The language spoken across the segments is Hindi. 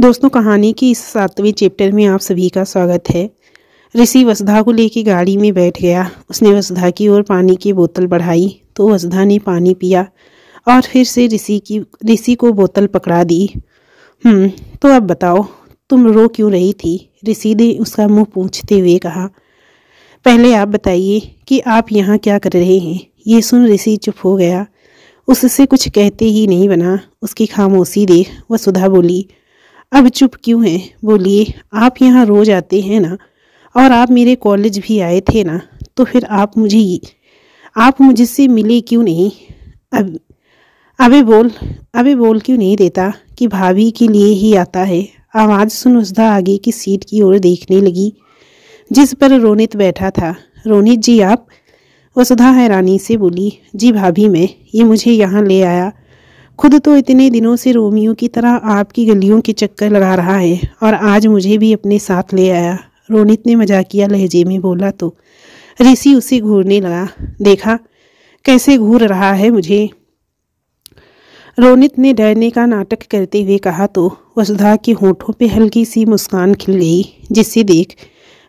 दोस्तों कहानी की इस सातवें चैप्टर में आप सभी का स्वागत है ऋषि वसुधा को लेके गाड़ी में बैठ गया उसने वसुधा की ओर पानी की बोतल बढ़ाई तो वसुधा ने पानी पिया और फिर से ऋषि की ऋषि को बोतल पकड़ा दी हम्म तो अब बताओ तुम रो क्यों रही थी ऋषि ने उसका मुंह पूछते हुए कहा पहले आप बताइए कि आप यहाँ क्या कर रहे हैं ये सुन ऋषि चुप हो गया उससे कुछ कहते ही नहीं बना उसकी खामोशी देख वसुधा बोली अब चुप क्यों हैं बोलिए आप यहाँ रोज आते हैं ना और आप मेरे कॉलेज भी आए थे ना तो फिर आप मुझे आप मुझसे मिले क्यों नहीं अब अबे बोल अबे बोल क्यों नहीं देता कि भाभी के लिए ही आता है आवाज़ सुन उसदा आगे की सीट की ओर देखने लगी जिस पर रोनित बैठा था रोनित जी आप वसुधा हैरानी से बोली जी भाभी मैं ये मुझे यहाँ ले आया खुद तो इतने दिनों से रोमियो की तरह आपकी गलियों के चक्कर लगा रहा है और आज मुझे भी अपने साथ ले आया रोनित ने मजाकिया लहजे में बोला तो ऋषि उसे घूरने लगा देखा कैसे घूर रहा है मुझे रोनित ने डरने का नाटक करते हुए कहा तो वसुधा के होठों पे हल्की सी मुस्कान खिल गई जिससे देख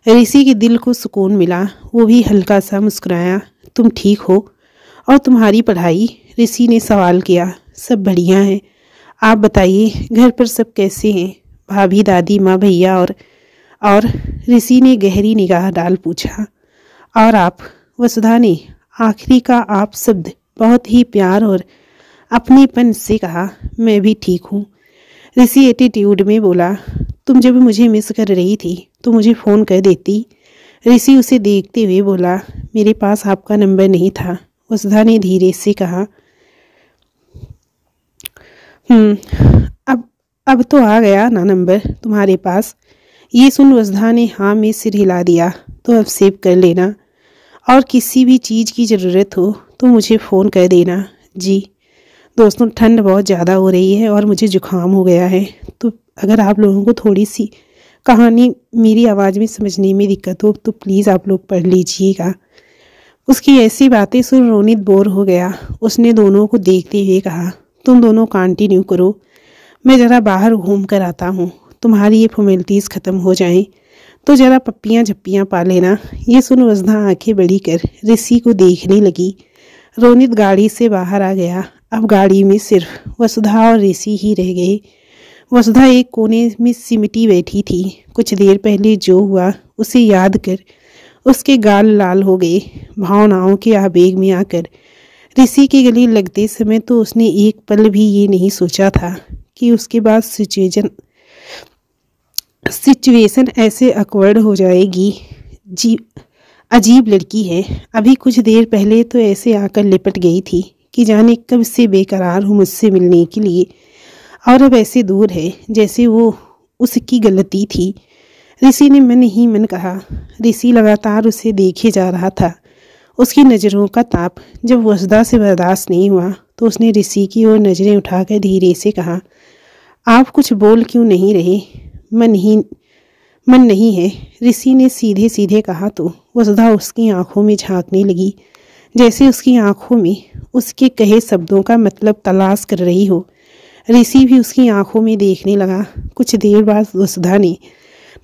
ऋषि के दिल को सुकून मिला वो भी हल्का सा मुस्कुराया तुम ठीक हो और तुम्हारी पढ़ाई ऋषि ने सवाल किया सब बढ़िया हैं आप बताइए घर पर सब कैसे हैं भाभी दादी माँ भैया और और ऋषि ने गहरी निगाह डाल पूछा और आप वसुधा ने आखिरी का आप शब्द बहुत ही प्यार और अपनेपन से कहा मैं भी ठीक हूँ ऋषि एटीट्यूड में बोला तुम जब मुझे मिस कर रही थी तो मुझे फ़ोन कर देती ऋषि उसे देखते हुए बोला मेरे पास आपका नंबर नहीं था वसुधा ने धीरे से कहा हम्म। अब अब तो आ गया ना नंबर तुम्हारे पास ये सुन वजधा ने हाँ में सिर हिला दिया तो अब सेव कर लेना और किसी भी चीज़ की ज़रूरत हो तो मुझे फ़ोन कर देना जी दोस्तों ठंड बहुत ज़्यादा हो रही है और मुझे ज़ुकाम हो गया है तो अगर आप लोगों को थोड़ी सी कहानी मेरी आवाज़ में समझने में दिक्कत हो तो प्लीज़ आप लोग पढ़ लीजिएगा उसकी ऐसी बातें सुन रोनित बोर हो गया उसने दोनों को देखते हुए कहा तुम दोनों कंटिन्यू करो मैं ज़रा बाहर घूम कर आता हूँ तुम्हारी ये फॉर्मेलिटीज़ ख़त्म हो जाएं तो ज़रा पप्पियाँ झप्पियाँ पा लेना ये सुन वजना आँखें बड़ी कर ऋषि को देखने लगी रोनित गाड़ी से बाहर आ गया अब गाड़ी में सिर्फ वसुधा और ऋषि ही रह गए वसुधा एक कोने में सिमटी बैठी थी कुछ देर पहले जो हुआ उसे याद कर उसके गाल लाल हो गए भावनाओं के आवेग में आकर ऋषि की गली लगते समय तो उसने एक पल भी ये नहीं सोचा था कि उसके बाद सिचुएशन सिचुएशन ऐसे अकवर्ड हो जाएगी जी अजीब लड़की है अभी कुछ देर पहले तो ऐसे आकर लिपट गई थी कि जाने कब से बेकरार हूँ मुझसे मिलने के लिए और अब ऐसे दूर है जैसे वो उसकी गलती थी ऋषि ने मन ही मन कहा ऋषि लगातार उसे देखे जा रहा था उसकी नज़रों का ताप जब वसदा से बर्दाश्त नहीं हुआ तो उसने ऋषि की ओर नज़रें उठाकर धीरे से कहा आप कुछ बोल क्यों नहीं रहे मन ही मन नहीं है ऋषि ने सीधे सीधे कहा तो वसदा उसकी आंखों में झांकने लगी जैसे उसकी आंखों में उसके कहे शब्दों का मतलब तलाश कर रही हो ऋषि भी उसकी आंखों में देखने लगा कुछ देर बाद वसुधा ने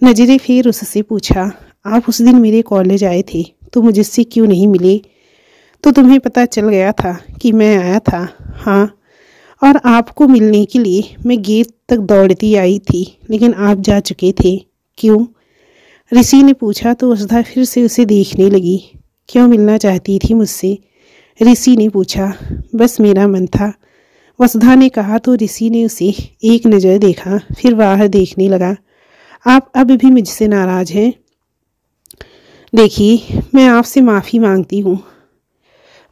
नजरे फिर उससे पूछा आप उस दिन मेरे कॉलेज आए थे तो मुझसे क्यों नहीं मिली तो तुम्हें पता चल गया था कि मैं आया था हाँ और आपको मिलने के लिए मैं गेट तक दौड़ती आई थी लेकिन आप जा चुके थे क्यों ऋषि ने पूछा तो वसुधा फिर से उसे देखने लगी क्यों मिलना चाहती थी मुझसे ऋषि ने पूछा बस मेरा मन था वसुधा ने कहा तो ऋषि ने उसे एक नज़र देखा फिर बाहर देखने लगा आप अब भी मुझसे नाराज़ हैं देखिए मैं आपसे माफ़ी मांगती हूँ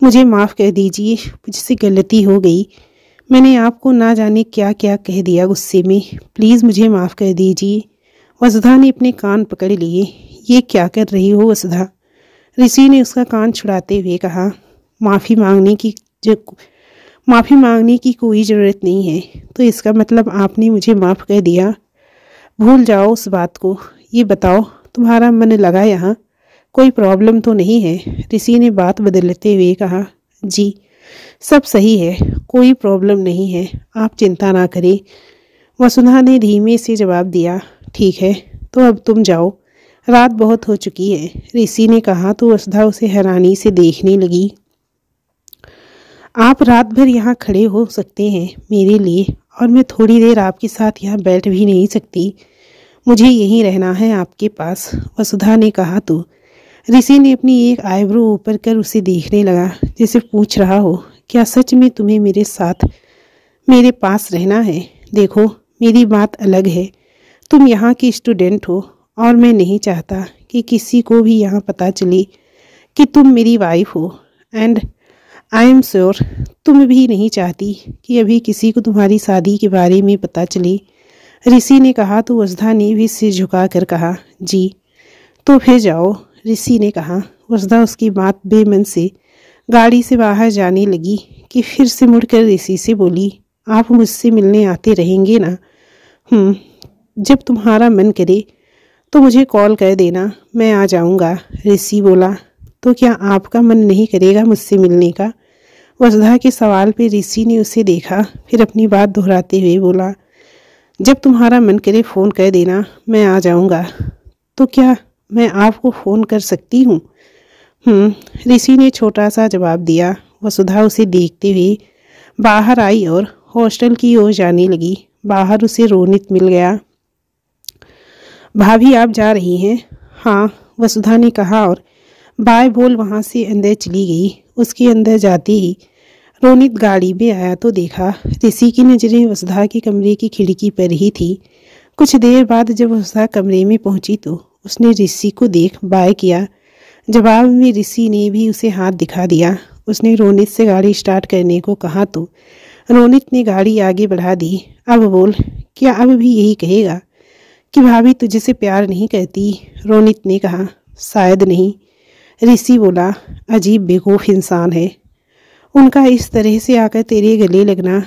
मुझे माफ़ कर दीजिए मुझसे गलती हो गई मैंने आपको ना जाने क्या क्या कह दिया गुस्से में प्लीज़ मुझे माफ़ कर दीजिए वसुधा ने अपने कान पकड़ लिए ये क्या कर रही हो वसुधा ऋषि ने उसका कान छुड़ाते हुए कहा माफ़ी मांगने की माफ़ी मांगने की कोई ज़रूरत नहीं है तो इसका मतलब आपने मुझे माफ़ कर दिया भूल जाओ उस बात को ये बताओ तुम्हारा मन लगा यहाँ कोई प्रॉब्लम तो नहीं है ऋषि ने बात बदलते हुए कहा जी सब सही है कोई प्रॉब्लम नहीं है आप चिंता ना करें वसुधा ने धीमे से जवाब दिया ठीक है तो अब तुम जाओ रात बहुत हो चुकी है ऋषि ने कहा तो वसुधा उसे हैरानी से देखने लगी आप रात भर यहाँ खड़े हो सकते हैं मेरे लिए और मैं थोड़ी देर आपके साथ यहाँ बैठ भी नहीं सकती मुझे यहीं रहना है आपके पास वसुधा ने कहा तो ऋषि ने अपनी एक आईब्रो ऊपर कर उसे देखने लगा जैसे पूछ रहा हो क्या सच में तुम्हें मेरे साथ मेरे पास रहना है देखो मेरी बात अलग है तुम यहाँ की स्टूडेंट हो और मैं नहीं चाहता कि किसी को भी यहाँ पता चले कि तुम मेरी वाइफ हो एंड आई एम श्योर तुम भी नहीं चाहती कि अभी किसी को तुम्हारी शादी के बारे में पता चले ऋषि ने कहा तो वजधा ने भी सिर झुका कर कहा जी तो फिर जाओ ऋषि ने कहा वसदा उसकी बात बेमन से गाड़ी से बाहर जाने लगी कि फिर से मुड़कर ऋषि से बोली आप मुझसे मिलने आते रहेंगे ना हम हम्म, जब तुम्हारा मन करे तो मुझे कॉल कर देना मैं आ जाऊंगा ऋषि बोला तो क्या आपका मन नहीं करेगा मुझसे मिलने का वसुधा के सवाल पे ऋषि ने उसे देखा फिर अपनी बात दोहराते हुए बोला जब तुम्हारा मन करे फ़ोन कर देना मैं आ जाऊंगा तो क्या मैं आपको फ़ोन कर सकती हूँ हम्म, ऋषि ने छोटा सा जवाब दिया वसुधा उसे देखते हुए बाहर आई और हॉस्टल की ओर जाने लगी बाहर उसे रोनित मिल गया भाभी आप जा रही हैं हाँ वसुधा ने कहा और बाय बोल वहाँ से अंदर चली गई उसके अंदर जाती ही रोनित गाड़ी में आया तो देखा ऋषि की नज़रें वसुधा के कमरे की खिड़की पर ही थी कुछ देर बाद जब वसुधा कमरे में पहुंची तो उसने ऋषि को देख बाय किया जवाब में ऋषि ने भी उसे हाथ दिखा दिया उसने रोनित से गाड़ी स्टार्ट करने को कहा तो रोनित ने गाड़ी आगे बढ़ा दी अब बोल क्या अब भी यही कहेगा कि भाभी तुझे से प्यार नहीं करती रोनित ने कहा शायद नहीं ऋषि बोला अजीब बेकूफ इंसान है उनका इस तरह से आकर तेरे गले लगना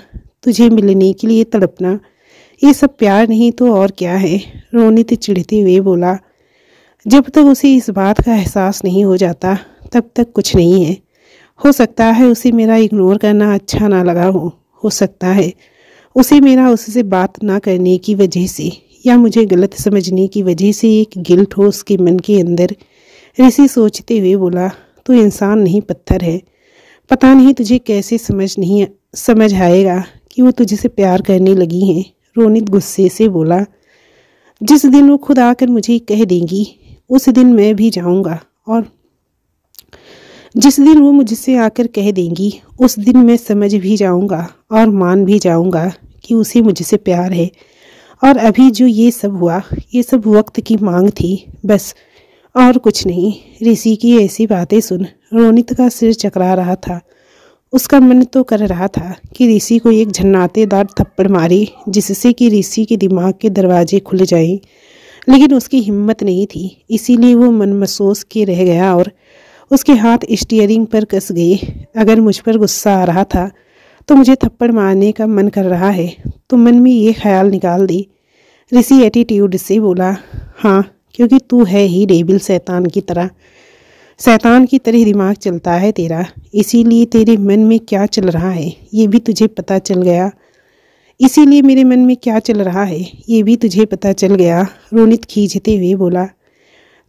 तुझे मिलने के लिए तड़पना ये सब प्यार नहीं तो और क्या है रोनित चिढ़ते हुए बोला जब तक उसे इस बात का एहसास नहीं हो जाता तब तक कुछ नहीं है हो सकता है उसे मेरा इग्नोर करना अच्छा ना लगा हो हो सकता है उसे मेरा उससे बात ना करने की वजह से या मुझे गलत समझने की वजह से एक गिल्ट हो उसके मन के अंदर ऋषि सोचते हुए बोला तू इंसान नहीं पत्थर है पता नहीं तुझे कैसे समझ नहीं समझ आएगा कि वो तुझसे प्यार करने लगी हैं रोनित गुस्से से बोला जिस दिन वो खुद आकर मुझे कह देंगी उस दिन मैं भी जाऊंगा और जिस दिन वो मुझसे आकर कह देंगी उस दिन मैं समझ भी जाऊंगा और मान भी जाऊंगा कि उसे मुझसे प्यार है और अभी जो ये सब हुआ ये सब वक्त की मांग थी बस और कुछ नहीं ऋषि की ऐसी बातें सुन रोनित का सिर चकरा रहा था उसका मन तो कर रहा था कि ऋषि को एक झन्नातेदार थप्पड़ मारे जिससे कि ऋषि के दिमाग के दरवाजे खुल जाएं लेकिन उसकी हिम्मत नहीं थी इसीलिए वो मन मनमसोस के रह गया और उसके हाथ स्टीयरिंग पर कस गए अगर मुझ पर गुस्सा आ रहा था तो मुझे थप्पड़ मारने का मन कर रहा है तो मन में ये ख्याल निकाल दी ऋषि एटीट्यूड से बोला हाँ क्योंकि तू है ही डेबिल सैतान की तरह सैतान की तरह दिमाग चलता है तेरा इसीलिए तेरे मन में क्या चल रहा है ये भी तुझे पता चल गया इसीलिए मेरे मन में क्या चल रहा है ये भी तुझे पता चल गया रोनित खींचते हुए बोला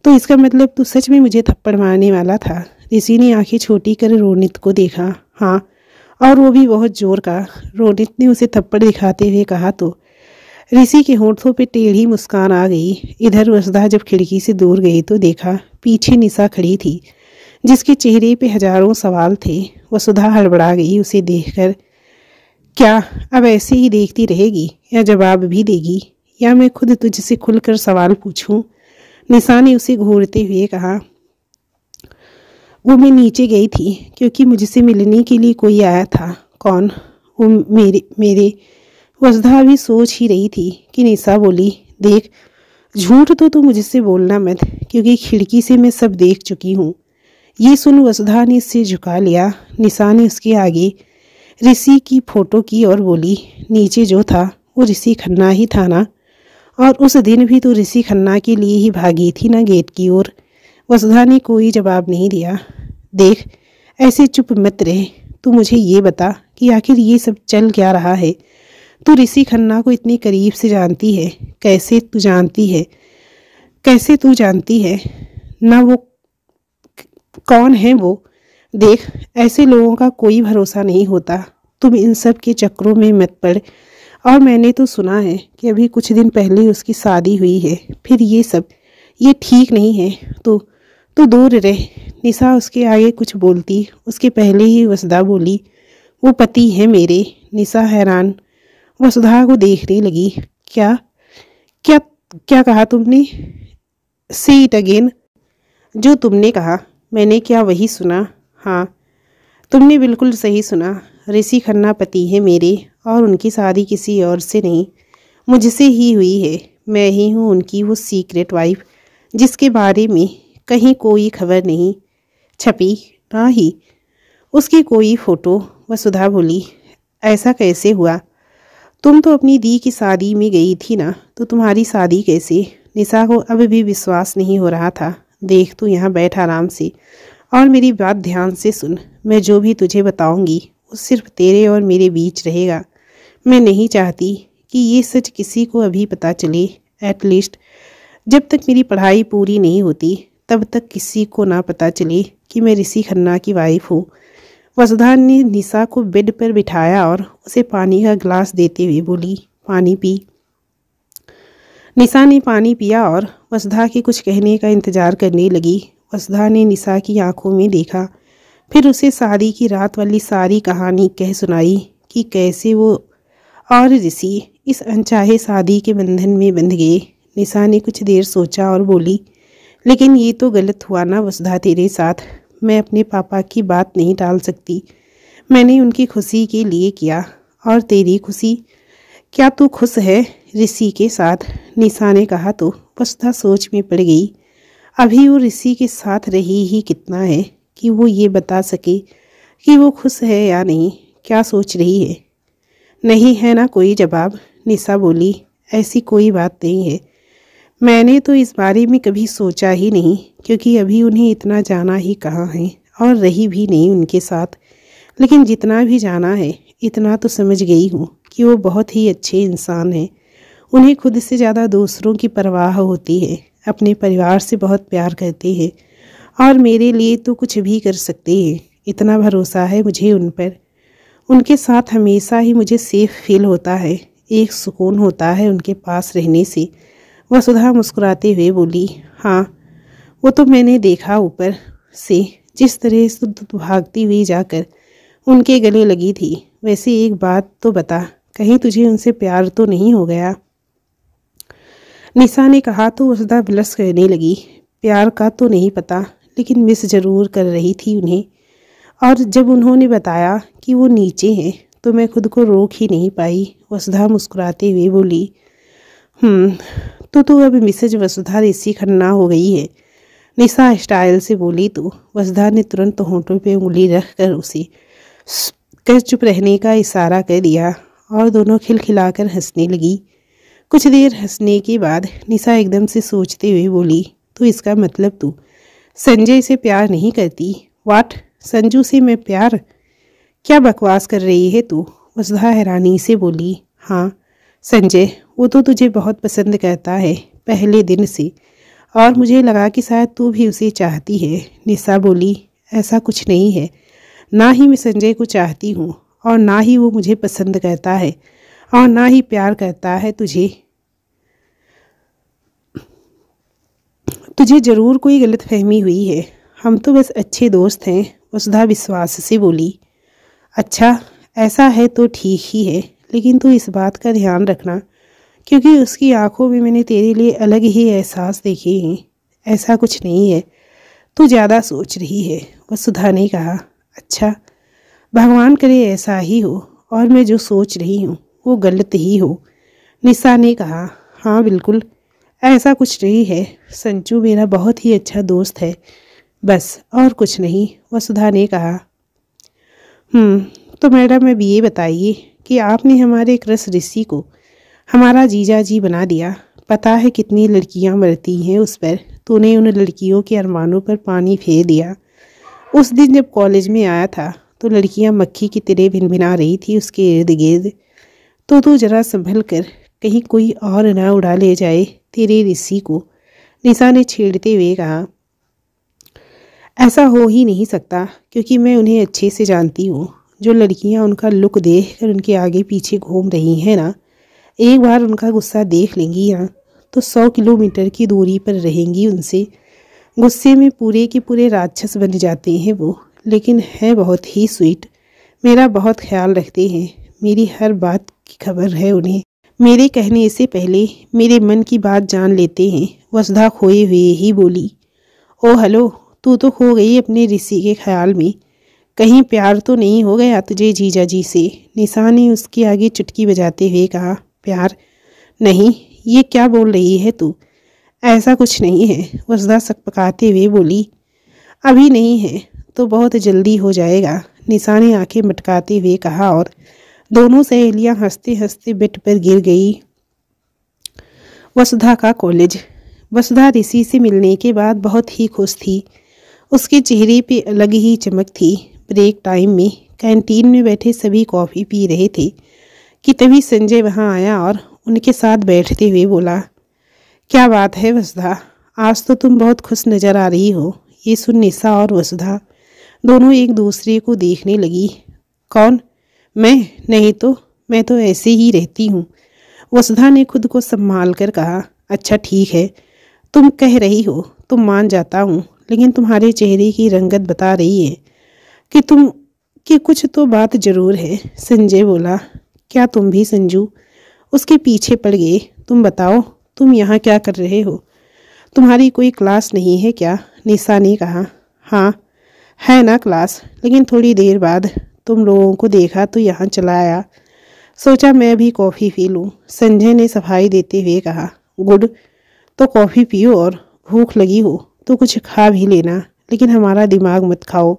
तो इसका मतलब तू सच में मुझे थप्पड़ मारने वाला था ऋषि ने आंखें छोटी कर रोनित को देखा हाँ और वो भी बहुत जोर का रोनित ने उसे थप्पड़ दिखाते हुए कहा तो ऋषि के होठों पे टेढ़ी मुस्कान आ गई इधर वसदा जब खिड़की से दूर गई तो देखा पीछे निशा खड़ी थी जिसके चेहरे पे हजारों सवाल थे वसुधा हड़बड़ा गई उसे देखकर क्या अब ऐसे ही देखती रहेगी या जवाब भी देगी या मैं खुद तुझसे खुलकर सवाल पूछूं? निशा ने उसे घूरते हुए कहा वो मैं नीचे गई थी क्योंकि मुझसे मिलने के लिए कोई आया था कौन वो मेरे मेरे वसधा भी सोच ही रही थी कि निशा बोली देख झूठ तो तू मुझसे बोलना मत क्योंकि खिड़की से मैं सब देख चुकी हूँ ये सुन वसुधा ने इससे झुका लिया निशा ने उसके आगे ऋषि की फ़ोटो की और बोली नीचे जो था वो ऋषि खन्ना ही था ना और उस दिन भी तो ऋषि खन्ना के लिए ही भागी थी ना गेट की ओर वसुधा ने कोई जवाब नहीं दिया देख ऐसे चुप मत रहे तू मुझे ये बता कि आखिर ये सब चल क्या रहा है तू ऋषि खन्ना को इतने करीब से जानती है कैसे तू जानती है कैसे तू जानती है ना वो कौन है वो देख ऐसे लोगों का कोई भरोसा नहीं होता तुम इन सब के चक्रों में मत पड़ और मैंने तो सुना है कि अभी कुछ दिन पहले उसकी शादी हुई है फिर ये सब ये ठीक नहीं है तो तो दूर रह निशा उसके आगे कुछ बोलती उसके पहले ही वसुधा बोली वो पति है मेरे निशा हैरान वसुधा को देखने लगी क्या क्या क्या कहा तुमने से इट अगेन जो तुमने कहा मैंने क्या वही सुना हाँ तुमने बिल्कुल सही सुना ऋषि खन्ना पति है मेरे और उनकी शादी किसी और से नहीं मुझसे ही हुई है मैं ही हूँ उनकी वो सीक्रेट वाइफ जिसके बारे में कहीं कोई खबर नहीं छपी ना ही उसकी कोई फ़ोटो व सुधा बोली ऐसा कैसे हुआ तुम तो अपनी दी की शादी में गई थी ना तो तुम्हारी शादी कैसे निशा को अब भी विश्वास नहीं हो रहा था देख तू यहाँ बैठ आराम से और मेरी बात ध्यान से सुन मैं जो भी तुझे बताऊंगी वो सिर्फ तेरे और मेरे बीच रहेगा मैं नहीं चाहती कि ये सच किसी को अभी पता चले एटलीस्ट जब तक मेरी पढ़ाई पूरी नहीं होती तब तक किसी को ना पता चले कि मैं ऋषि खन्ना की वाइफ हूँ वसुधा ने निशा को बेड पर बिठाया और उसे पानी का गिलास देते हुए बोली पानी पी निशा ने पानी पिया और वसुधा के कुछ कहने का इंतज़ार करने लगी वसदा ने निसा की आंखों में देखा फिर उसे शादी की रात वाली सारी कहानी कह सुनाई कि कैसे वो और ऋषि इस अनचाहे शादी के बंधन में बंध गए निशा ने कुछ देर सोचा और बोली लेकिन ये तो गलत हुआ ना वसुधा तेरे साथ मैं अपने पापा की बात नहीं डाल सकती मैंने उनकी खुशी के लिए किया और तेरी खुशी क्या तू खुश है ऋषि के साथ निशा ने कहा तो वसुधा सोच में पड़ गई अभी वो ऋषि के साथ रही ही कितना है कि वो ये बता सके कि वो खुश है या नहीं क्या सोच रही है नहीं है ना कोई जवाब निशा बोली ऐसी कोई बात नहीं है मैंने तो इस बारे में कभी सोचा ही नहीं क्योंकि अभी उन्हें इतना जाना ही कहाँ है और रही भी नहीं उनके साथ लेकिन जितना भी जाना है इतना तो समझ गई हूँ कि वो बहुत ही अच्छे इंसान हैं उन्हें खुद से ज़्यादा दूसरों की परवाह होती है अपने परिवार से बहुत प्यार करते हैं और मेरे लिए तो कुछ भी कर सकते हैं इतना भरोसा है मुझे उन पर उनके साथ हमेशा ही मुझे सेफ़ फील होता है एक सुकून होता है उनके पास रहने से वसुधा मुस्कुराते हुए बोली हाँ वो तो मैंने देखा ऊपर से जिस तरह से भागती हुई जाकर उनके गले लगी थी वैसे एक बात तो बता कहीं तुझे उनसे प्यार तो नहीं हो गया निशा ने कहा तो उसदा बिलस करने लगी प्यार का तो नहीं पता लेकिन मिस ज़रूर कर रही थी उन्हें और जब उन्होंने बताया कि वो नीचे हैं तो मैं खुद को रोक ही नहीं पाई वसुधा मुस्कुराते हुए बोली हम्म, तो तू तो अब मिसेज वसुधा ऋषि खन्ना हो गई है निशा स्टाइल से बोली तो वसुधा ने तुरंत होंठों पे उंगली रख कर उसे कर चुप रहने का इशारा कर दिया और दोनों खिलखिलाकर हंसने लगी कुछ देर हंसने के बाद निशा एकदम से सोचते हुए बोली तो इसका मतलब तू संजय से प्यार नहीं करती वाट संजू से मैं प्यार क्या बकवास कर रही है तू वसुधा हैरानी से बोली हाँ संजय वो तो तुझे बहुत पसंद करता है पहले दिन से और मुझे लगा कि शायद तू भी उसे चाहती है निशा बोली ऐसा कुछ नहीं है ना ही मैं संजय को चाहती हूँ और ना ही वो मुझे पसंद करता है और ना ही प्यार करता है तुझे तुझे ज़रूर कोई गलत फहमी हुई है हम तो बस अच्छे दोस्त हैं वसुधा विश्वास से बोली अच्छा ऐसा है तो ठीक ही है लेकिन तू इस बात का ध्यान रखना क्योंकि उसकी आंखों में मैंने तेरे लिए अलग ही एहसास देखे हैं ऐसा कुछ नहीं है तू ज़्यादा सोच रही है वसुधा ने कहा अच्छा भगवान करे ऐसा ही हो और मैं जो सोच रही हूँ वो गलत ही हो निशा ने कहा हाँ बिल्कुल ऐसा कुछ नहीं है संचू मेरा बहुत ही अच्छा दोस्त है बस और कुछ नहीं वसुधा ने कहा हम्म तो मैडम अब ये बताइए कि आपने हमारे क्रस ऋषि को हमारा जीजा जी बना दिया पता है कितनी लड़कियां मरती हैं उस पर तूने उन लड़कियों के अरमानों पर पानी फेर दिया उस दिन जब कॉलेज में आया था तो लड़कियां मक्खी की तिरे भिनभिना रही थी उसके इर्द गिर्द तो तू जरा संभल कर कहीं कोई और ना उड़ा ले जाए तेरे ऋषि को निशा ने छेड़ते हुए कहा ऐसा हो ही नहीं सकता क्योंकि मैं उन्हें अच्छे से जानती हूँ जो लड़कियाँ उनका लुक देख कर उनके आगे पीछे घूम रही हैं ना एक बार उनका गुस्सा देख लेंगी ना तो सौ किलोमीटर की दूरी पर रहेंगी उनसे गुस्से में पूरे के पूरे राक्षस बन जाते हैं वो लेकिन है बहुत ही स्वीट मेरा बहुत ख्याल रखते हैं मेरी हर बात की खबर है उन्हें मेरे कहने से पहले मेरे मन की बात जान लेते हैं वसधा खोए हुए ही बोली ओ हेलो तू तो खो गई अपने ऋषि के ख्याल में कहीं प्यार तो नहीं हो गया तुझे जीजा जी से निशा ने उसके आगे चुटकी बजाते हुए कहा प्यार नहीं ये क्या बोल रही है तू ऐसा कुछ नहीं है सक पकाते हुए बोली अभी नहीं है तो बहुत जल्दी हो जाएगा निशा ने आँखें मटकाते हुए कहा और दोनों सहेलियां हंसते हंसते बिट पर गिर गई वसुधा का कॉलेज वसुधा ऋषि से मिलने के बाद बहुत ही खुश थी उसके चेहरे पे अलग ही चमक थी ब्रेक टाइम में कैंटीन में बैठे सभी कॉफ़ी पी रहे थे कि तभी संजय वहाँ आया और उनके साथ बैठते हुए बोला क्या बात है वसुधा आज तो तुम बहुत खुश नज़र आ रही हो ये सुन निशा और वसुधा दोनों एक दूसरे को देखने लगी कौन मैं नहीं तो मैं तो ऐसे ही रहती हूँ वसुधा ने खुद को संभाल कर कहा अच्छा ठीक है तुम कह रही हो तुम मान जाता हूँ लेकिन तुम्हारे चेहरे की रंगत बता रही है कि तुम कि कुछ तो बात जरूर है संजय बोला क्या तुम भी संजू उसके पीछे पड़ गए तुम बताओ तुम यहाँ क्या कर रहे हो तुम्हारी कोई क्लास नहीं है क्या निशा ने कहा हाँ है ना क्लास लेकिन थोड़ी देर बाद तुम लोगों को देखा तो यहाँ चला आया सोचा मैं भी कॉफ़ी पी लूँ संजय ने सफाई देते हुए कहा गुड तो कॉफ़ी पियो और भूख लगी हो तो कुछ खा भी लेना लेकिन हमारा दिमाग मत खाओ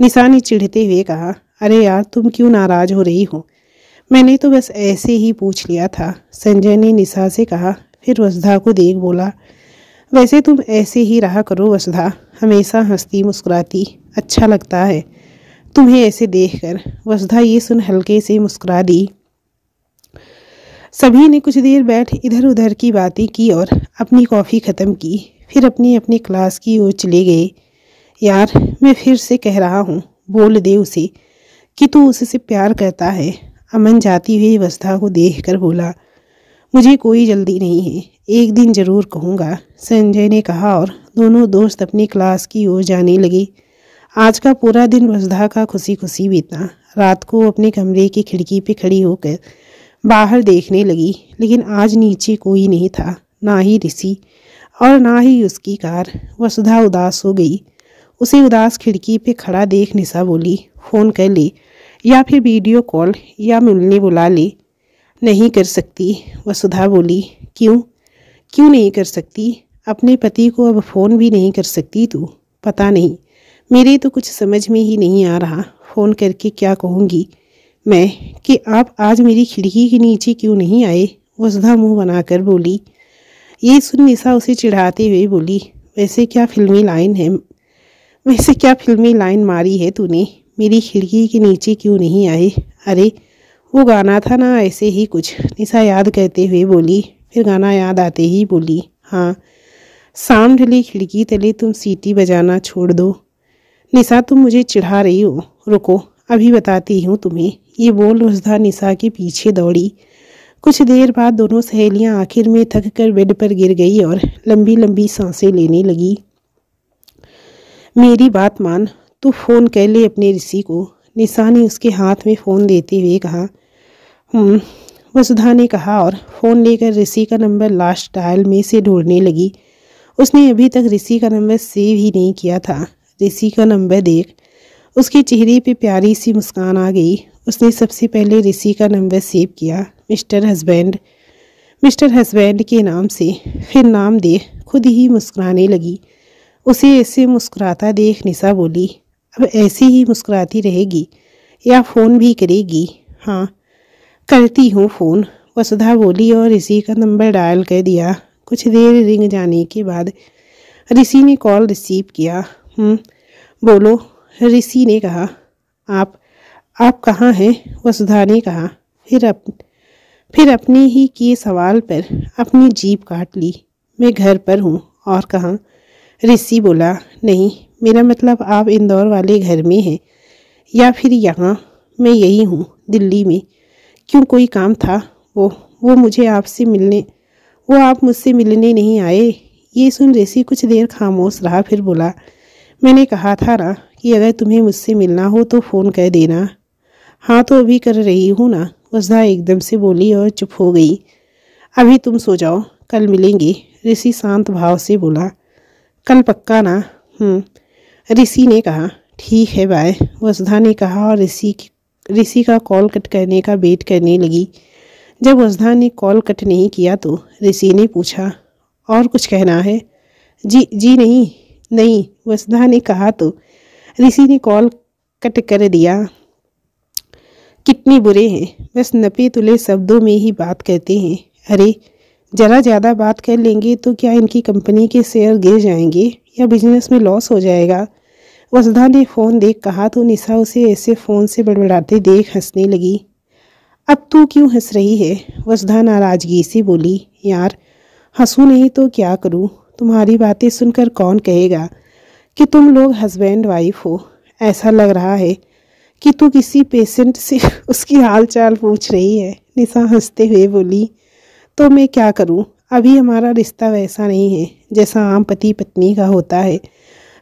निशा ने चिढ़ते हुए कहा अरे यार तुम क्यों नाराज़ हो रही हो मैंने तो बस ऐसे ही पूछ लिया था संजय ने निशा से कहा फिर वसुधा को देख बोला वैसे तुम ऐसे ही रहा करो वसुधा हमेशा हंसती मुस्कुराती अच्छा लगता है तुम्हें ऐसे देखकर वसुधा ये सुन हल्के से मुस्कुरा दी सभी ने कुछ देर बैठ इधर उधर की बातें की और अपनी कॉफ़ी ख़त्म की फिर अपनी अपनी क्लास की ओर चले गए यार मैं फिर से कह रहा हूँ बोल दे उसे कि तू उससे प्यार करता है अमन जाती हुई वसुधा को देख कर बोला मुझे कोई जल्दी नहीं है एक दिन ज़रूर कहूँगा संजय ने कहा और दोनों दोस्त अपनी क्लास की ओर जाने लगे आज का पूरा दिन वसुधा का खुशी खुशी बीता रात को अपने कमरे की खिड़की पे खड़ी होकर बाहर देखने लगी लेकिन आज नीचे कोई नहीं था ना ही ऋषि और ना ही उसकी कार वसुधा उदास हो गई उसे उदास खिड़की पे खड़ा देख निशा बोली फ़ोन कर ले या फिर वीडियो कॉल या मिलने बुला ले नहीं कर सकती वसुधा बोली क्यों क्यों नहीं कर सकती अपने पति को अब फ़ोन भी नहीं कर सकती तू पता नहीं मेरी तो कुछ समझ में ही नहीं आ रहा फ़ोन करके क्या कहूँगी मैं कि आप आज मेरी खिड़की के नीचे क्यों नहीं आए वसुधा मुंह बनाकर बोली ये सुन निशा उसे चिढ़ाते हुए बोली वैसे क्या फिल्मी लाइन है वैसे क्या फिल्मी लाइन मारी है तूने मेरी खिड़की के नीचे क्यों नहीं आए अरे वो गाना था ना ऐसे ही कुछ निशा याद करते हुए बोली फिर गाना याद आते ही बोली हाँ साम ढली खिड़की तले तुम सीटी बजाना छोड़ दो निशा तुम मुझे चिढ़ा रही हो रुको अभी बताती हूँ तुम्हें ये बोल रुझदा निशा के पीछे दौड़ी कुछ देर बाद दोनों सहेलियां आखिर में थक कर बेड पर गिर गई और लंबी लंबी सांसें लेने लगी मेरी बात मान तू फ़ोन कर ले अपने ऋषि को निशा ने उसके हाथ में फ़ोन देते हुए कहा वसुधा हम्म, ने कहा और फ़ोन लेकर ऋषि का नंबर लास्ट डायल में से ढूंढने लगी उसने अभी तक ऋषि का नंबर सेव ही नहीं किया था रिसी का नंबर देख उसके चेहरे पे प्यारी सी मुस्कान आ गई उसने सबसे पहले रिसी का नंबर सेव किया मिस्टर हस्बैंड मिस्टर हस्बैंड के नाम से फिर नाम देख खुद ही मुस्कुराने लगी उसे ऐसे मुस्कुराता देख निशा बोली अब ऐसे ही मुस्कुराती रहेगी या फ़ोन भी करेगी हाँ करती हूँ फ़ोन वसुधा बोली और ऋषि का नंबर डायल कर दिया कुछ देर रिंग जाने के बाद ऋषि ने कॉल रिसीव किया हम्म, बोलो ऋषि ने कहा आप आप कहाँ हैं वसुधा ने कहा फिर अप फिर अपने ही किए सवाल पर अपनी जीप काट ली मैं घर पर हूँ और कहाँ ऋषि बोला नहीं मेरा मतलब आप इंदौर वाले घर में हैं या फिर यहाँ मैं यही हूँ दिल्ली में क्यों कोई काम था वो वो मुझे आपसे मिलने वो आप मुझसे मिलने नहीं आए ये सुन ऋषि कुछ देर खामोश रहा फिर बोला मैंने कहा था ना कि अगर तुम्हें मुझसे मिलना हो तो फ़ोन कर देना हाँ तो अभी कर रही हूँ ना वजदा एकदम से बोली और चुप हो गई अभी तुम सो जाओ कल मिलेंगे ऋषि शांत भाव से बोला कल पक्का ना हम्म। ऋषि ने कहा ठीक है बाय वसुधा ने कहा और ऋषि ऋषि का कॉल कट करने का वेट करने लगी जब वसुधा ने कॉल कट नहीं किया तो ऋषि ने पूछा और कुछ कहना है जी जी नहीं नहीं वसुधा ने कहा तो ऋषि ने कॉल कट कर दिया कितने बुरे हैं बस नपे तुले शब्दों में ही बात करते हैं अरे ज़रा ज़्यादा बात कर लेंगे तो क्या इनकी कंपनी के शेयर गिर जाएंगे या बिजनेस में लॉस हो जाएगा वसुधा ने फ़ोन देख कहा तो निशा उसे ऐसे फ़ोन से बड़बड़ाते देख हंसने लगी अब तू क्यों हंस रही है वसुधा नाराज़गी से बोली यार हंसू नहीं तो क्या करूँ तुम्हारी बातें सुनकर कौन कहेगा कि तुम लोग हस्बैंड वाइफ हो ऐसा लग रहा है कि तू किसी पेशेंट से उसकी हाल चाल पूछ रही है निशा हंसते हुए बोली तो मैं क्या करूं? अभी हमारा रिश्ता वैसा नहीं है जैसा आम पति पत्नी का होता है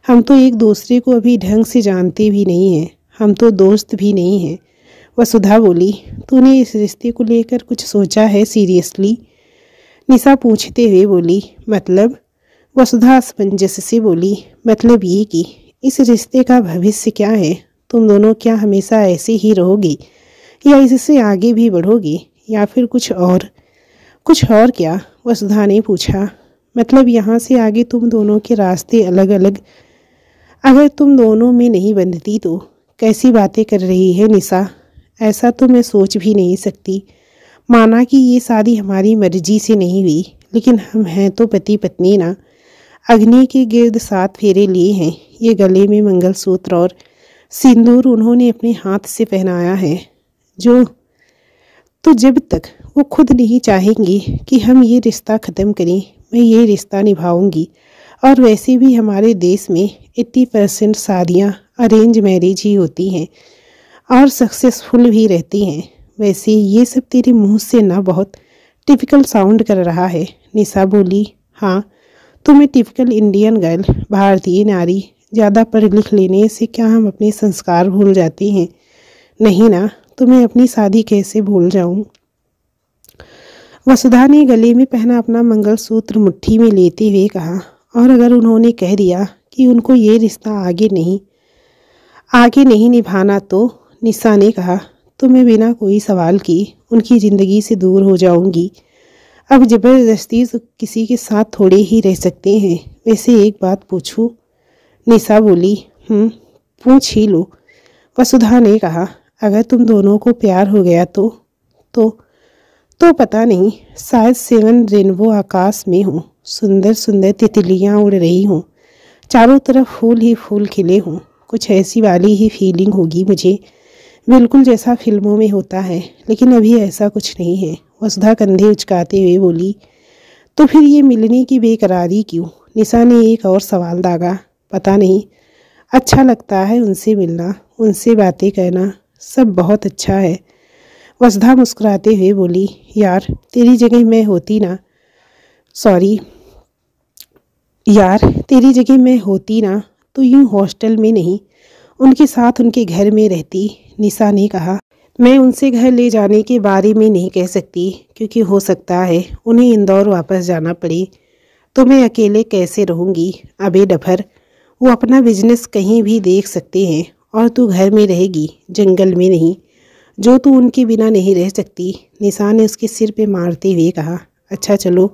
हम तो एक दूसरे को अभी ढंग से जानते भी नहीं हैं हम तो दोस्त भी नहीं हैं वसुधा बोली तूने इस रिश्ते को लेकर कुछ सोचा है सीरियसली निशा पूछते हुए बोली मतलब वसुधा असमंजस से बोली मतलब ये कि इस रिश्ते का भविष्य क्या है तुम दोनों क्या हमेशा ऐसे ही रहोगी या इससे आगे भी बढ़ोगी या फिर कुछ और कुछ और क्या वसुधा ने पूछा मतलब यहाँ से आगे तुम दोनों के रास्ते अलग अलग अगर तुम दोनों में नहीं बंधती तो कैसी बातें कर रही है निशा ऐसा तो मैं सोच भी नहीं सकती माना कि ये शादी हमारी मर्जी से नहीं हुई लेकिन हम हैं तो पति पत्नी ना अग्नि के गिर्द सात फेरे लिए हैं ये गले में मंगलसूत्र और सिंदूर उन्होंने अपने हाथ से पहनाया है जो तो जब तक वो खुद नहीं चाहेंगी कि हम ये रिश्ता ख़त्म करें मैं ये रिश्ता निभाऊंगी और वैसे भी हमारे देश में 80 परसेंट शादियाँ अरेंज मैरिज ही होती हैं और सक्सेसफुल भी रहती हैं वैसे ये सब तेरे मुंह से ना बहुत टिपिकल साउंड कर रहा है निशा बोली हाँ तो मैं टिपिकल इंडियन गर्ल भारतीय नारी ज़्यादा पढ़ लिख लेने से क्या हम अपने संस्कार भूल जाते हैं नहीं ना तो मैं अपनी शादी कैसे भूल जाऊँ वसुधा ने गले में पहना अपना मंगलसूत्र मुट्ठी में लेते हुए कहा और अगर उन्होंने कह दिया कि उनको ये रिश्ता आगे नहीं आगे नहीं निभाना तो निशा ने कहा तो मैं बिना कोई सवाल की उनकी ज़िंदगी से दूर हो जाऊंगी अब ज़बरदस्ती तो किसी के साथ थोड़े ही रह सकते हैं वैसे एक बात पूछूं निशा बोली हम हम्म, पूछ ही लो वसुधा ने कहा अगर तुम दोनों को प्यार हो गया तो तो तो पता नहीं शायद सेवन रेनबो आकाश में हूँ सुंदर सुंदर तितलियाँ उड़ रही हों चारों तरफ फूल ही फूल खिले हों कुछ ऐसी वाली ही फीलिंग होगी मुझे बिल्कुल जैसा फिल्मों में होता है लेकिन अभी ऐसा कुछ नहीं है वसुधा कंधे उचकाते हुए बोली तो फिर ये मिलने की बेकरारी क्यों निशा ने एक और सवाल दागा पता नहीं अच्छा लगता है उनसे मिलना उनसे बातें करना सब बहुत अच्छा है वसुधा मुस्कुराते हुए बोली यार तेरी जगह मैं होती ना सॉरी यार तेरी जगह मैं होती ना तो यूँ हॉस्टल में नहीं उनके साथ उनके घर में रहती निशा ने कहा मैं उनसे घर ले जाने के बारे में नहीं कह सकती क्योंकि हो सकता है उन्हें इंदौर वापस जाना पड़े तो मैं अकेले कैसे रहूँगी अबे डफर वो अपना बिजनेस कहीं भी देख सकते हैं और तू घर में रहेगी जंगल में नहीं जो तू उनके बिना नहीं रह सकती निशा ने उसके सिर पर मारते हुए कहा अच्छा चलो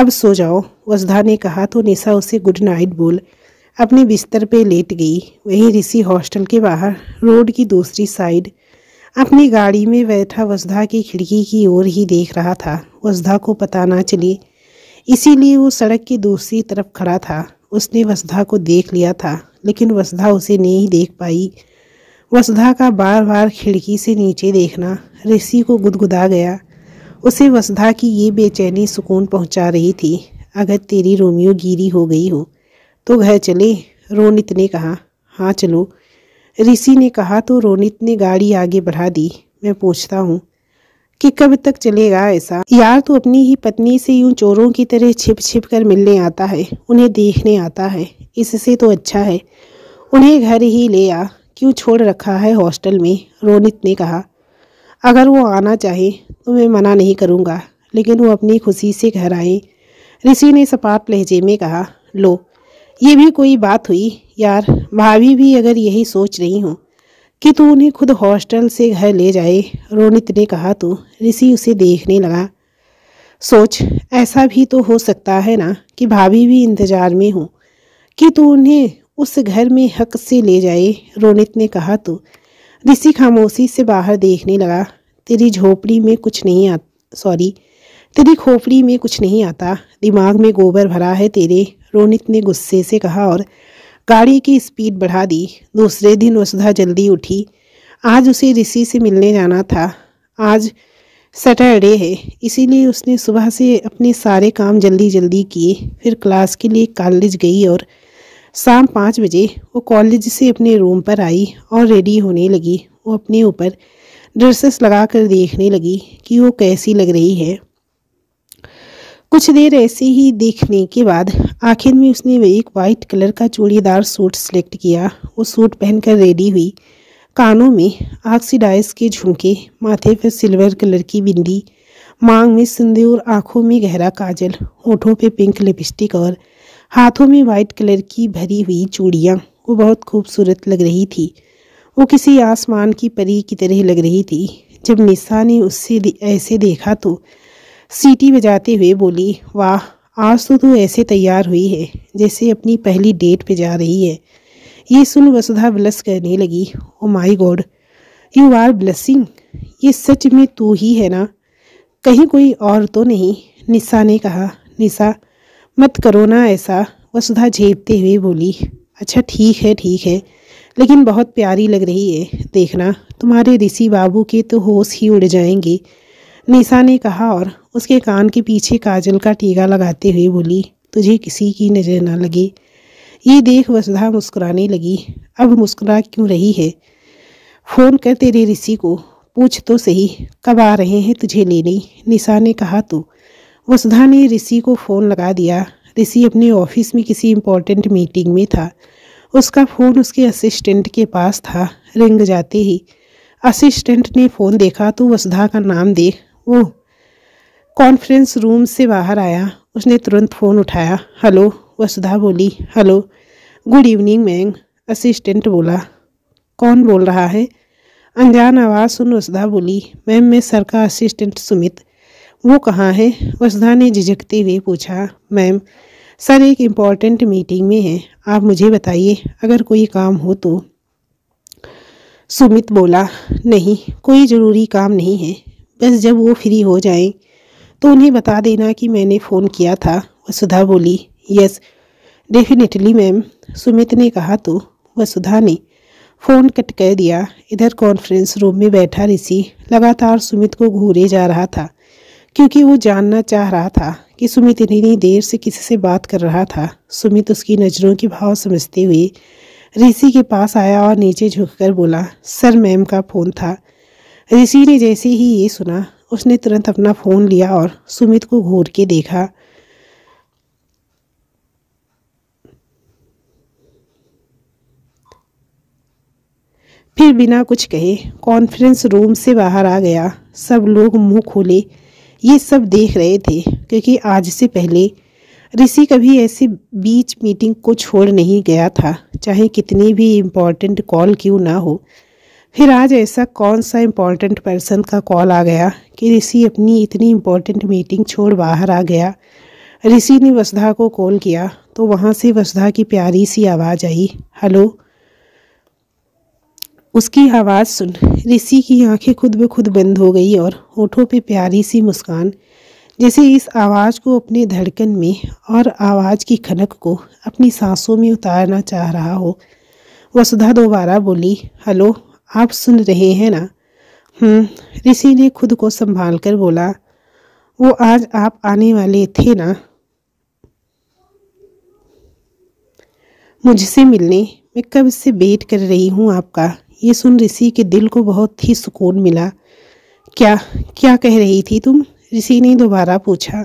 अब सो जाओ वजधा ने कहा तो निशा उसे गुड नाइट बोल अपने बिस्तर पे लेट गई वहीं ऋषि हॉस्टल के बाहर रोड की दूसरी साइड अपनी गाड़ी में बैठा वसधा की खिड़की की ओर ही देख रहा था वसधा को पता ना चली इसीलिए वो सड़क की दूसरी तरफ खड़ा था उसने वसधा को देख लिया था लेकिन वसधा उसे नहीं देख पाई वसधा का बार बार खिड़की से नीचे देखना ऋषि को गुदगुदा गया उसे वसधा की ये बेचैनी सुकून पहुंचा रही थी अगर तेरी रोमियो गिरी हो गई हो तो घर चले रोनित ने कहा हाँ चलो ऋषि ने कहा तो रोनित ने गाड़ी आगे बढ़ा दी मैं पूछता हूँ कि कब तक चलेगा ऐसा यार तो अपनी ही पत्नी से यूं चोरों की तरह छिप छिप कर मिलने आता है उन्हें देखने आता है इससे तो अच्छा है उन्हें घर ही ले आ क्यों छोड़ रखा है हॉस्टल में रोनित ने कहा अगर वो आना चाहे तो मैं मना नहीं करूँगा लेकिन वो अपनी खुशी से घर आए ऋषि ने सपाट लहजे में कहा लो ये भी कोई बात हुई यार भाभी भी अगर यही सोच रही हूँ कि तू उन्हें खुद हॉस्टल से घर ले जाए रोनित ने कहा तो ऋषि उसे देखने लगा सोच ऐसा भी तो हो सकता है ना कि भाभी भी इंतज़ार में हो कि तू उन्हें उस घर में हक से ले जाए रोनित ने कहा तो ऋषि खामोशी से बाहर देखने लगा तेरी झोपड़ी में कुछ नहीं आ सॉरी तेरी खोपड़ी में कुछ नहीं आता दिमाग में गोबर भरा है तेरे रोनित ने गुस्से से कहा और गाड़ी की स्पीड बढ़ा दी दूसरे दिन वसुधा जल्दी उठी आज उसे ऋषि से मिलने जाना था आज सैटरडे है इसीलिए उसने सुबह से अपने सारे काम जल्दी जल्दी किए फिर क्लास के लिए कॉलेज गई और शाम पाँच बजे वो कॉलेज से अपने रूम पर आई और रेडी होने लगी वो अपने ऊपर ड्रेसेस लगा कर देखने लगी कि वो कैसी लग रही है कुछ देर ऐसे ही देखने के बाद आखिर में उसने एक वाइट कलर का चूड़ीदार सूट सिलेक्ट किया वो सूट पहनकर रेडी हुई कानों में ऑक्सीडाइज के झुमके माथे पर सिल्वर कलर की बिंदी मांग में सिंदूर आंखों में गहरा काजल होठों पे पिंक लिपस्टिक और हाथों में वाइट कलर की भरी हुई चूड़ियाँ वो बहुत खूबसूरत लग रही थी वो किसी आसमान की परी की तरह लग रही थी जब निशा ने उससे ऐसे देखा तो सीटी बजाते हुए बोली वाह आज तो तू ऐसे तैयार हुई है जैसे अपनी पहली डेट पे जा रही है ये सुन वसुधा ब्लस करने लगी oh my god you are blushing ये सच में तू ही है ना कहीं कोई और तो नहीं निशा ने कहा निशा मत करो ना ऐसा वसुधा झेपते हुए बोली अच्छा ठीक है ठीक है लेकिन बहुत प्यारी लग रही है देखना तुम्हारे ऋषि बाबू के तो होश ही उड़ जाएंगे निशा ने कहा और उसके कान के पीछे काजल का टीका लगाते हुए बोली तुझे किसी की नज़र ना लगे ये देख वसुधा मुस्कुराने लगी अब मुस्कुरा क्यों रही है फ़ोन कर तेरे ऋषि को पूछ तो सही कब आ रहे हैं तुझे लेने निशा ने कहा तो वसुधा ने ऋषि को फ़ोन लगा दिया ऋषि अपने ऑफिस में किसी इम्पोर्टेंट मीटिंग में था उसका फ़ोन उसके असिस्टेंट के पास था रिंग जाते ही असिस्टेंट ने फ़ोन देखा तो वसुधा का नाम देख वो कॉन्फ्रेंस रूम से बाहर आया उसने तुरंत फ़ोन उठाया हेलो वसुधा बोली हेलो गुड इवनिंग मैंग असिस्टेंट बोला कौन बोल रहा है अनजान आवाज़ सुन वसुधा बोली मैम मैं सर का असिस्टेंट सुमित वो कहाँ है वसुधा ने झिझकते हुए पूछा मैम सर एक इम्पॉर्टेंट मीटिंग में है आप मुझे बताइए अगर कोई काम हो तो सुमित बोला नहीं कोई ज़रूरी काम नहीं है बस जब वो फ्री हो जाएं तो उन्हें बता देना कि मैंने फ़ोन किया था वसुधा बोली यस डेफिनेटली मैम सुमित ने कहा तो वसुधा ने फ़ोन कट कर दिया इधर कॉन्फ्रेंस रूम में बैठा ऋषि लगातार सुमित को घूरे जा रहा था क्योंकि वो जानना चाह रहा था कि सुमित इतनी देर से किसी से बात कर रहा था सुमित उसकी नज़रों के भाव समझते हुए ऋषि के पास आया और नीचे झुककर बोला सर मैम का फ़ोन था ऋषि ने जैसे ही ये सुना उसने तुरंत अपना फ़ोन लिया और सुमित को घूर के देखा फिर बिना कुछ कहे कॉन्फ्रेंस रूम से बाहर आ गया सब लोग मुंह खोले ये सब देख रहे थे क्योंकि आज से पहले ऋषि कभी ऐसे बीच मीटिंग को छोड़ नहीं गया था चाहे कितनी भी इम्पोर्टेंट कॉल क्यों ना हो फिर आज ऐसा कौन सा इम्पोर्टेंट पर्सन का कॉल आ गया कि ऋषि अपनी इतनी इम्पोर्टेंट मीटिंग छोड़ बाहर आ गया ऋषि ने वसुधा को कॉल किया तो वहाँ से वसुधा की प्यारी सी आवाज़ आई हेलो उसकी आवाज़ सुन ऋषि की आंखें खुद ब खुद बंद हो गई और होठों पे प्यारी सी मुस्कान जैसे इस आवाज़ को अपने धड़कन में और आवाज़ की खनक को अपनी सांसों में उतारना चाह रहा हो वसुधा दोबारा बोली हेलो आप सुन रहे हैं ना हम्म, ऋषि ने खुद को संभाल कर बोला वो आज आप आने वाले थे ना मुझसे मिलने मैं कब से वेट कर रही हूँ आपका ये सुन ऋषि के दिल को बहुत ही सुकून मिला क्या क्या कह रही थी तुम ऋषि ने दोबारा पूछा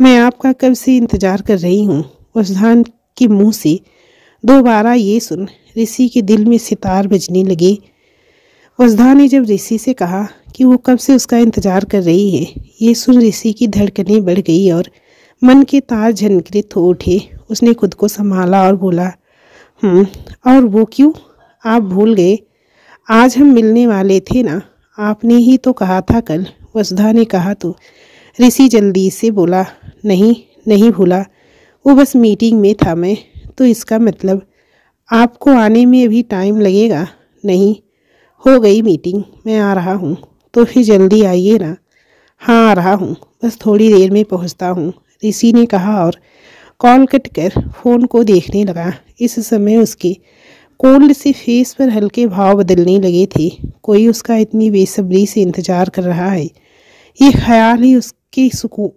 मैं आपका कब से इंतज़ार कर रही हूँ उस धान के मुंह से दोबारा ये सुन ऋषि के दिल में सितार बजने लगे वजधा ने जब ऋषि से कहा कि वो कब से उसका इंतजार कर रही है ये सुन ऋषि की धड़कने बढ़ गई और मन के तार झनकृत हो उठे उसने खुद को संभाला और बोला हम्म, और वो क्यों आप भूल गए आज हम मिलने वाले थे ना आपने ही तो कहा था कल वसुधा ने कहा तो ऋषि जल्दी से बोला नहीं नहीं भूला वो बस मीटिंग में था मैं तो इसका मतलब आपको आने में अभी टाइम लगेगा नहीं हो गई मीटिंग मैं आ रहा हूँ तो फिर जल्दी आइए ना हाँ आ रहा हूँ बस थोड़ी देर में पहुँचता हूँ ऋषि ने कहा और कॉल कट कर फ़ोन को देखने लगा इस समय उसके कोल्ड से फेस पर हल्के भाव बदलने लगे थे कोई उसका इतनी बेसब्री से इंतज़ार कर रहा है ये ख्याल ही उसके सुकून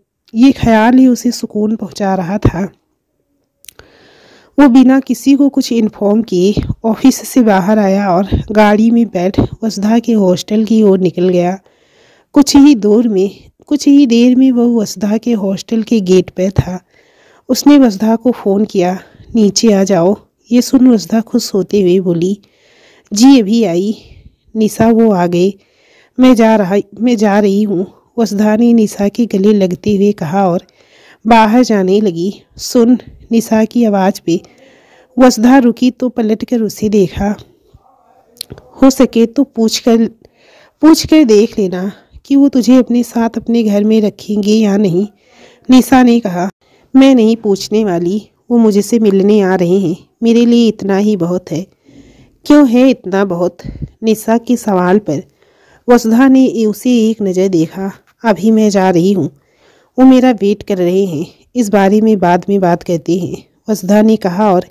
ये ख्याल ही उसे सुकून पहुँचा रहा था वो बिना किसी को कुछ इन्फॉर्म किए ऑफिस से बाहर आया और गाड़ी में बैठ वसधा के हॉस्टल की ओर निकल गया कुछ ही दूर में कुछ ही देर में वह वसधा के हॉस्टल के गेट पर था उसने वसधा को फ़ोन किया नीचे आ जाओ ये सुन वसधा खुश होते हुए बोली जी अभी आई निशा वो आ गई मैं जा रहा मैं जा रही हूँ वसधा ने निशा के गले लगते हुए कहा और बाहर जाने लगी सुन निशा की आवाज़ पे वसुधा रुकी तो पलट कर उसे देखा हो सके तो पूछ कर पूछ कर देख लेना कि वो तुझे अपने साथ अपने घर में रखेंगे या नहीं निशा ने कहा मैं नहीं पूछने वाली वो मुझसे मिलने आ रहे हैं मेरे लिए इतना ही बहुत है क्यों है इतना बहुत निशा के सवाल पर वसुधा ने उसे एक नज़र देखा अभी मैं जा रही हूँ वो मेरा वेट कर रहे हैं इस बारे में बाद में बात करते हैं वसुधा ने कहा और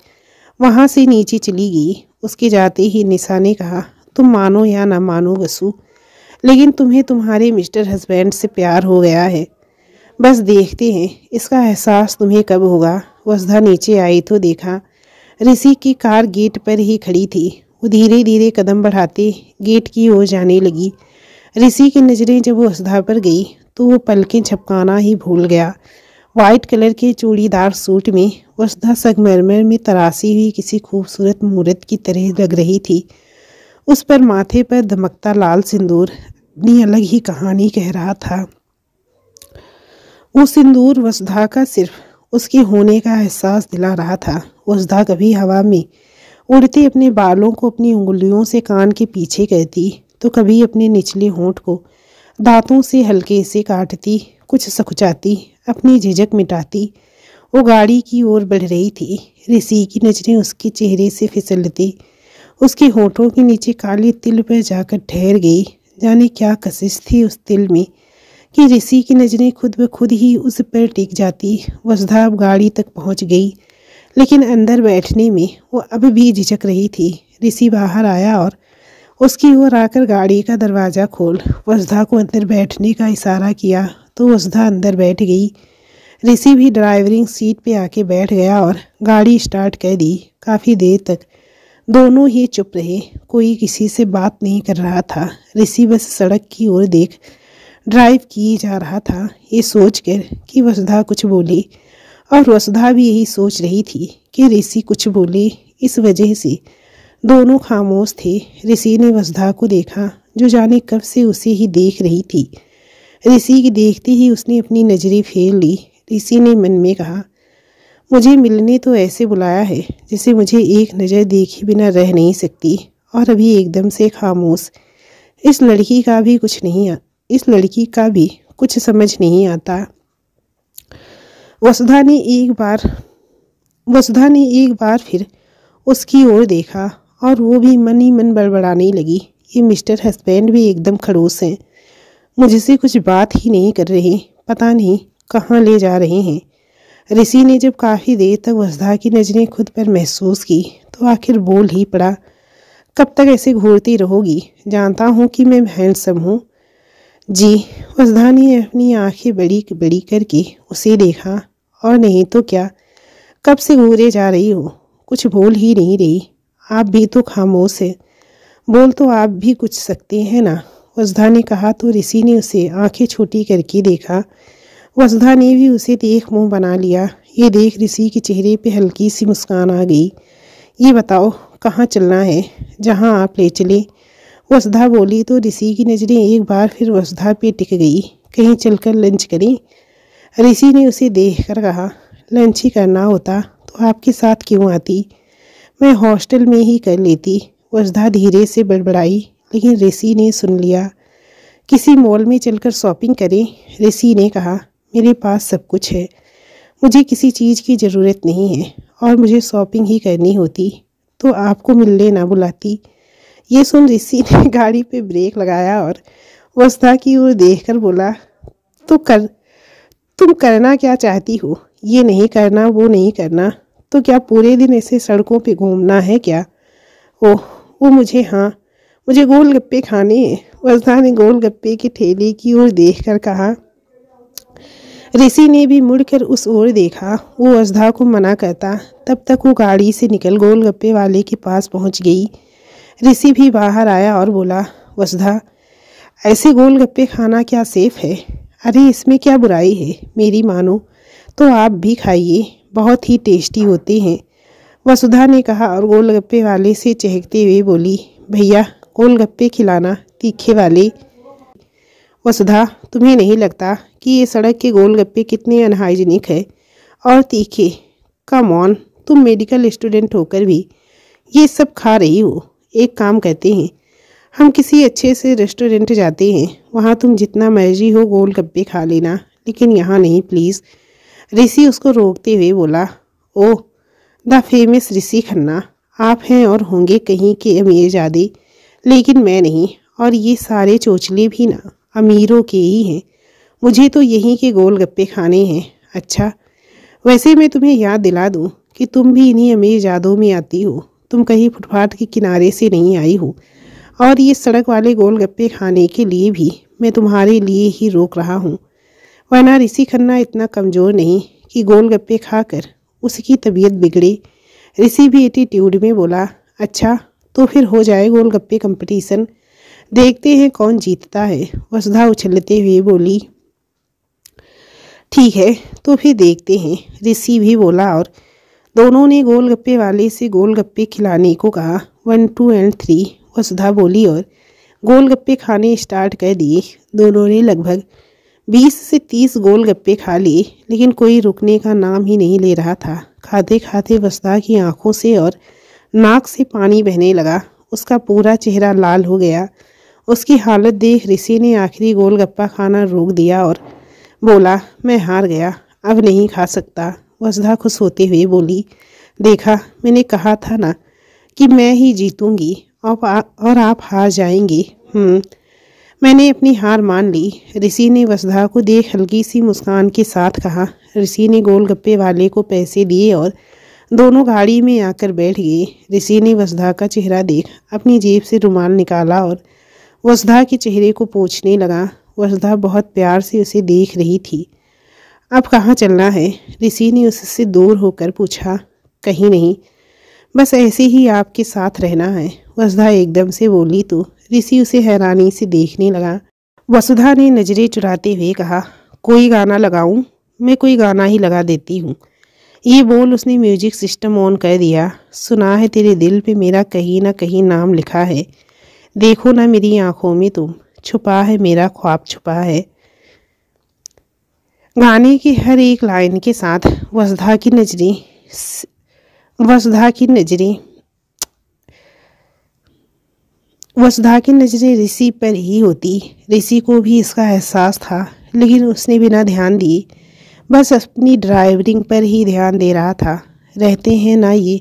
वहाँ से नीचे चली गई उसके जाते ही निशा ने कहा तुम मानो या ना मानो वसु लेकिन तुम्हें तुम्हारे मिस्टर हस्बैंड से प्यार हो गया है बस देखते हैं इसका एहसास तुम्हें कब होगा वसुधा नीचे आई तो देखा ऋषि की कार गेट पर ही खड़ी थी वो धीरे धीरे कदम बढ़ाते गेट की ओर जाने लगी ऋषि की नज़रें जब वसुधा पर गई तो वो पलकें छपकाना ही भूल गया वाइट कलर के चूड़ीदार सूट में और संगमरमर में तरासी हुई किसी खूबसूरत मूर्त की तरह लग रही थी उस पर माथे पर दमकता लाल सिंदूर अपनी अलग ही कहानी कह रहा था वो सिंदूर वसुधा का सिर्फ उसके होने का एहसास दिला रहा था वसुधा कभी हवा में उड़ते अपने बालों को अपनी उंगलियों से कान के पीछे करती तो कभी अपने निचले होंठ को दांतों से हल्के से काटती कुछ सकुचाती अपनी झिझक मिटाती वो गाड़ी की ओर बढ़ रही थी ऋषि की नज़रें उसके चेहरे से फिसलती उसके होठों के नीचे काले तिल पर जाकर ठहर गई जाने क्या कशिश थी उस तिल में कि ऋषि की नज़रें खुद ब खुद ही उस पर टिक जाती वसुधा अब गाड़ी तक पहुंच गई लेकिन अंदर बैठने में वो अब भी झिझक रही थी ऋषि बाहर आया और उसकी ओर आकर गाड़ी का दरवाज़ा खोल वसुधा को अंदर बैठने का इशारा किया तो वसुधा अंदर बैठ गई ऋषि भी ड्राइवरिंग सीट पे आके बैठ गया और गाड़ी स्टार्ट कर दी काफ़ी देर तक दोनों ही चुप रहे कोई किसी से बात नहीं कर रहा था ऋषि बस सड़क की ओर देख ड्राइव किए जा रहा था ये सोच कर कि वसुधा कुछ बोली और वसुधा भी यही सोच रही थी कि ऋषि कुछ बोले इस वजह से दोनों खामोश थे ऋषि ने वसुधा को देखा जो जाने कब से उसे ही देख रही थी ऋषि की देखते ही उसने अपनी नजरें फेर ली ऋषि ने मन में कहा मुझे मिलने तो ऐसे बुलाया है जिसे मुझे एक नज़र देखे बिना रह नहीं सकती और अभी एकदम से खामोश इस लड़की का भी कुछ नहीं आ, इस लड़की का भी कुछ समझ नहीं आता वसुधा ने एक बार वसुधा ने एक बार फिर उसकी ओर देखा और वो भी मन ही मन बड़बड़ाने लगी ये मिस्टर हस्बैंड भी एकदम खड़ोस हैं मुझसे कुछ बात ही नहीं कर रहे पता नहीं कहाँ ले जा रहे हैं ऋषि ने जब काफ़ी देर तक वसधा की नज़रें खुद पर महसूस की तो आखिर बोल ही पड़ा कब तक ऐसे घूरती रहोगी जानता हूँ कि मैं हैंडसम हूँ जी वसधा ने अपनी आंखें बड़ी बड़ी करके उसे देखा और नहीं तो क्या कब से घूरे जा रही हो कुछ बोल ही नहीं रही आप भी तो खामोश हैं बोल तो आप भी कुछ सकते हैं ना वसुधा ने कहा तो ऋषि ने उसे आंखें छोटी करके देखा वसुधा ने भी उसे देख मुंह बना लिया ये देख ऋषि के चेहरे पे हल्की सी मुस्कान आ गई ये बताओ कहाँ चलना है जहाँ आप ले चले वसुधा बोली तो ऋषि की नज़रें एक बार फिर वसुधा पे टिक गई कहीं चलकर लंच करें ऋषि ने उसे देख कर कहा लंच ही करना होता तो आपके साथ क्यों आती मैं हॉस्टल में ही कर लेती वसुधा धीरे से बड़बड़ाई लेकिन रेसी ने सुन लिया किसी मॉल में चलकर शॉपिंग करें रेसी ने कहा मेरे पास सब कुछ है मुझे किसी चीज़ की ज़रूरत नहीं है और मुझे शॉपिंग ही करनी होती तो आपको मिलने ना बुलाती ये सुन ऋषि ने गाड़ी पे ब्रेक लगाया और वसदा की ओर देखकर बोला तो कर तुम करना क्या चाहती हो ये नहीं करना वो नहीं करना तो क्या पूरे दिन ऐसे सड़कों पे घूमना है क्या ओह वो मुझे हाँ मुझे गोल गप्पे खाने वजदा ने गोल गप्पे की ठेले की ओर देख कर कहा ऋषि ने भी मुड़कर उस ओर देखा वो वजदा को मना करता तब तक वो गाड़ी से निकल गोल गप्पे वाले के पास पहुंच गई ऋषि भी बाहर आया और बोला वसधा ऐसे गोल गप्पे खाना क्या सेफ है अरे इसमें क्या बुराई है मेरी मानो तो आप भी खाइए बहुत ही टेस्टी होते हैं वसुधा ने कहा और गोलगप्पे वाले से चहकते हुए बोली भैया गोलगप्पे खिलाना तीखे वाले वसुधा तुम्हें नहीं लगता कि ये सड़क के गोलगप्पे कितने अनहाइजीनिक है और तीखे कम ऑन तुम मेडिकल स्टूडेंट होकर भी ये सब खा रही हो एक काम कहते हैं हम किसी अच्छे से रेस्टोरेंट जाते हैं वहाँ तुम जितना मर्जी हो गोलगप्पे खा लेना लेकिन यहाँ नहीं प्लीज़ ऋषि उसको रोकते हुए बोला oh the famous Rishi Khanna आप हैं और होंगे कहीं के अमीरजादे लेकिन मैं नहीं और ये सारे चोचले भी ना अमीरों के ही हैं मुझे तो यहीं के गोल गप्पे खाने हैं अच्छा वैसे मैं तुम्हें याद दिला दूँ कि तुम भी इन्हीं अमीर यादों में आती हो तुम कहीं फुटपाथ के किनारे से नहीं आई हो और ये सड़क वाले गोल गप्पे खाने के लिए भी मैं तुम्हारे लिए ही रोक रहा हूँ वरना ऋषि खन्ना इतना कमज़ोर नहीं कि गोल गप्पे खाकर उसकी तबीयत बिगड़े ऋषि भी एटीट्यूड में बोला अच्छा तो फिर हो जाए गोलगप्पे कंपटीशन देखते हैं कौन जीतता है वसुधा उछलते हुए बोली ठीक है तो फिर देखते हैं ऋषि भी बोला और दोनों ने गोलगप्पे वाले से गोलगप्पे खिलाने को कहा one two and three Vasudha बोली और गोलगप्पे खाने स्टार्ट कर दिए दोनों ने लगभग बीस से तीस गोलगप्पे खा लिए लेकिन कोई रुकने का नाम ही नहीं ले रहा था खाते खाते वसुधा की आंखों से और नाक से पानी बहने लगा उसका पूरा चेहरा लाल हो गया उसकी हालत देख ऋषि ने आखिरी गोलगप्पा खाना रोक दिया और बोला मैं हार गया अब नहीं खा सकता वसधा खुश होते हुए बोली देखा मैंने कहा था ना कि मैं ही जीतूंगी और, आ, और आप हार जाएंगे हम्म, मैंने अपनी हार मान ली ऋषि ने वसधा को देख हल्की सी मुस्कान के साथ कहा ऋषि ने गोलगप्पे वाले को पैसे दिए और दोनों गाड़ी में आकर बैठ गए ऋषि ने वसधा का चेहरा देख अपनी जेब से रुमाल निकाला और वसधा के चेहरे को पूछने लगा वसधा बहुत प्यार से उसे देख रही थी अब कहाँ चलना है ऋषि ने उससे दूर होकर पूछा कहीं नहीं बस ऐसे ही आपके साथ रहना है वसधा एकदम से बोली तो ऋषि उसे हैरानी से देखने लगा वसुधा ने नज़रें चुराते हुए कहा कोई गाना लगाऊं मैं कोई गाना ही लगा देती हूँ ये बोल उसने म्यूजिक सिस्टम ऑन कर दिया सुना है तेरे दिल पे मेरा कहीं ना कहीं नाम लिखा है देखो ना मेरी आंखों में तुम छुपा है मेरा ख्वाब छुपा है गाने की हर एक लाइन के साथ वसधा की नजरी वसधा की नजरी वसुधा की नज़रें ऋषि पर ही होती ऋषि को भी इसका एहसास था लेकिन उसने बिना ध्यान दिए बस अपनी ड्राइवरिंग पर ही ध्यान दे रहा था रहते हैं ना ये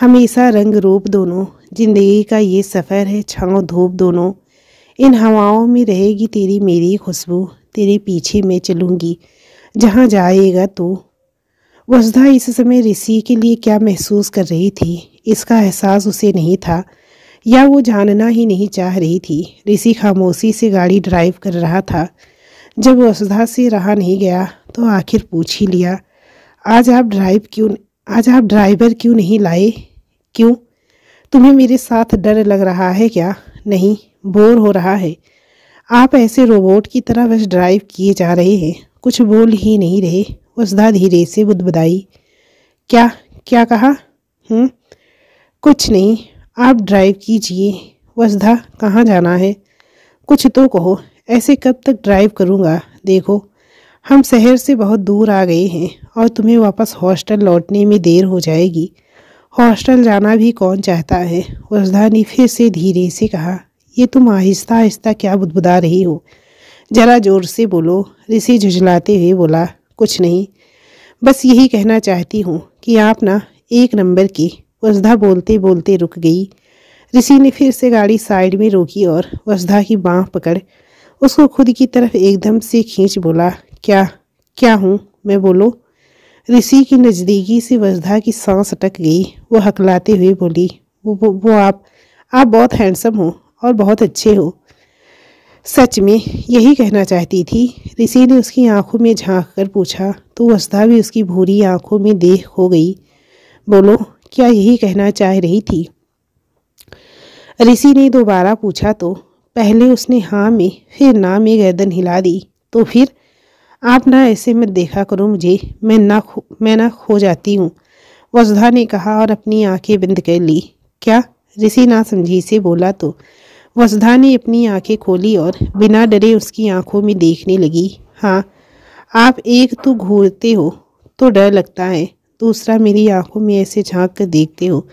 हमेशा रंग रूप दोनों जिंदगी का ये सफ़र है छाँव धूप दोनों इन हवाओं में रहेगी तेरी मेरी खुशबू तेरे पीछे मैं चलूँगी जहाँ जाएगा तू वसुधा इस समय ऋषि के लिए क्या महसूस कर रही थी इसका एहसास उसे नहीं था या वो जानना ही नहीं चाह रही थी ऋषि खामोशी से गाड़ी ड्राइव कर रहा था जब वसुधा से रहा नहीं गया तो आखिर पूछ ही लिया आज आप ड्राइव क्यों आज आप ड्राइवर क्यों नहीं लाए क्यों तुम्हें मेरे साथ डर लग रहा है क्या नहीं बोर हो रहा है आप ऐसे रोबोट की तरह बस ड्राइव किए जा रहे हैं कुछ बोल ही नहीं रहे वसुधा धीरे से बुदबुदाई क्या क्या कहा हुँ? हम्म, कुछ नहीं आप ड्राइव कीजिए वसुधा कहाँ जाना है कुछ तो कहो ऐसे कब तक ड्राइव करूँगा देखो हम शहर से बहुत दूर आ गए हैं और तुम्हें वापस हॉस्टल लौटने में देर हो जाएगी हॉस्टल जाना भी कौन चाहता है वजधा ने फिर से धीरे से कहा ये तुम आहिस्ता आहिस्ता क्या बुदबुदा रही हो ज़रा ज़ोर से बोलो ऋषि झुझलाते हुए बोला कुछ नहीं बस यही कहना चाहती हूँ कि आप ना एक नंबर की वजधा बोलते बोलते रुक गई ऋषि ने फिर से गाड़ी साइड में रोकी और वजधा की बाँह पकड़ उसको खुद की तरफ एकदम से खींच बोला क्या क्या हूँ मैं बोलो ऋषि की नज़दीकी से वजधा की सांस अटक गई वो हकलाते हुए बोली वो वो, वो आप आप बहुत हैंडसम हो और बहुत अच्छे हो सच में यही कहना चाहती थी ऋषि ने उसकी आंखों में झांक कर पूछा तो वजधा भी उसकी भूरी आंखों में देख हो गई बोलो क्या यही कहना चाह रही थी ऋषि ने दोबारा पूछा तो पहले उसने हाँ में फिर ना में गर्दन हिला दी तो फिर आप ना ऐसे में देखा करो मुझे मैं ना खो मैं ना खो जाती हूँ वसुधा ने कहा और अपनी आंखें बंद कर ली क्या ऋषि ना समझी से बोला तो वसुधा ने अपनी आंखें खोली और बिना डरे उसकी आंखों में देखने लगी हाँ आप एक तो घूरते हो तो डर लगता है दूसरा मेरी आंखों में ऐसे झांक कर देखते हो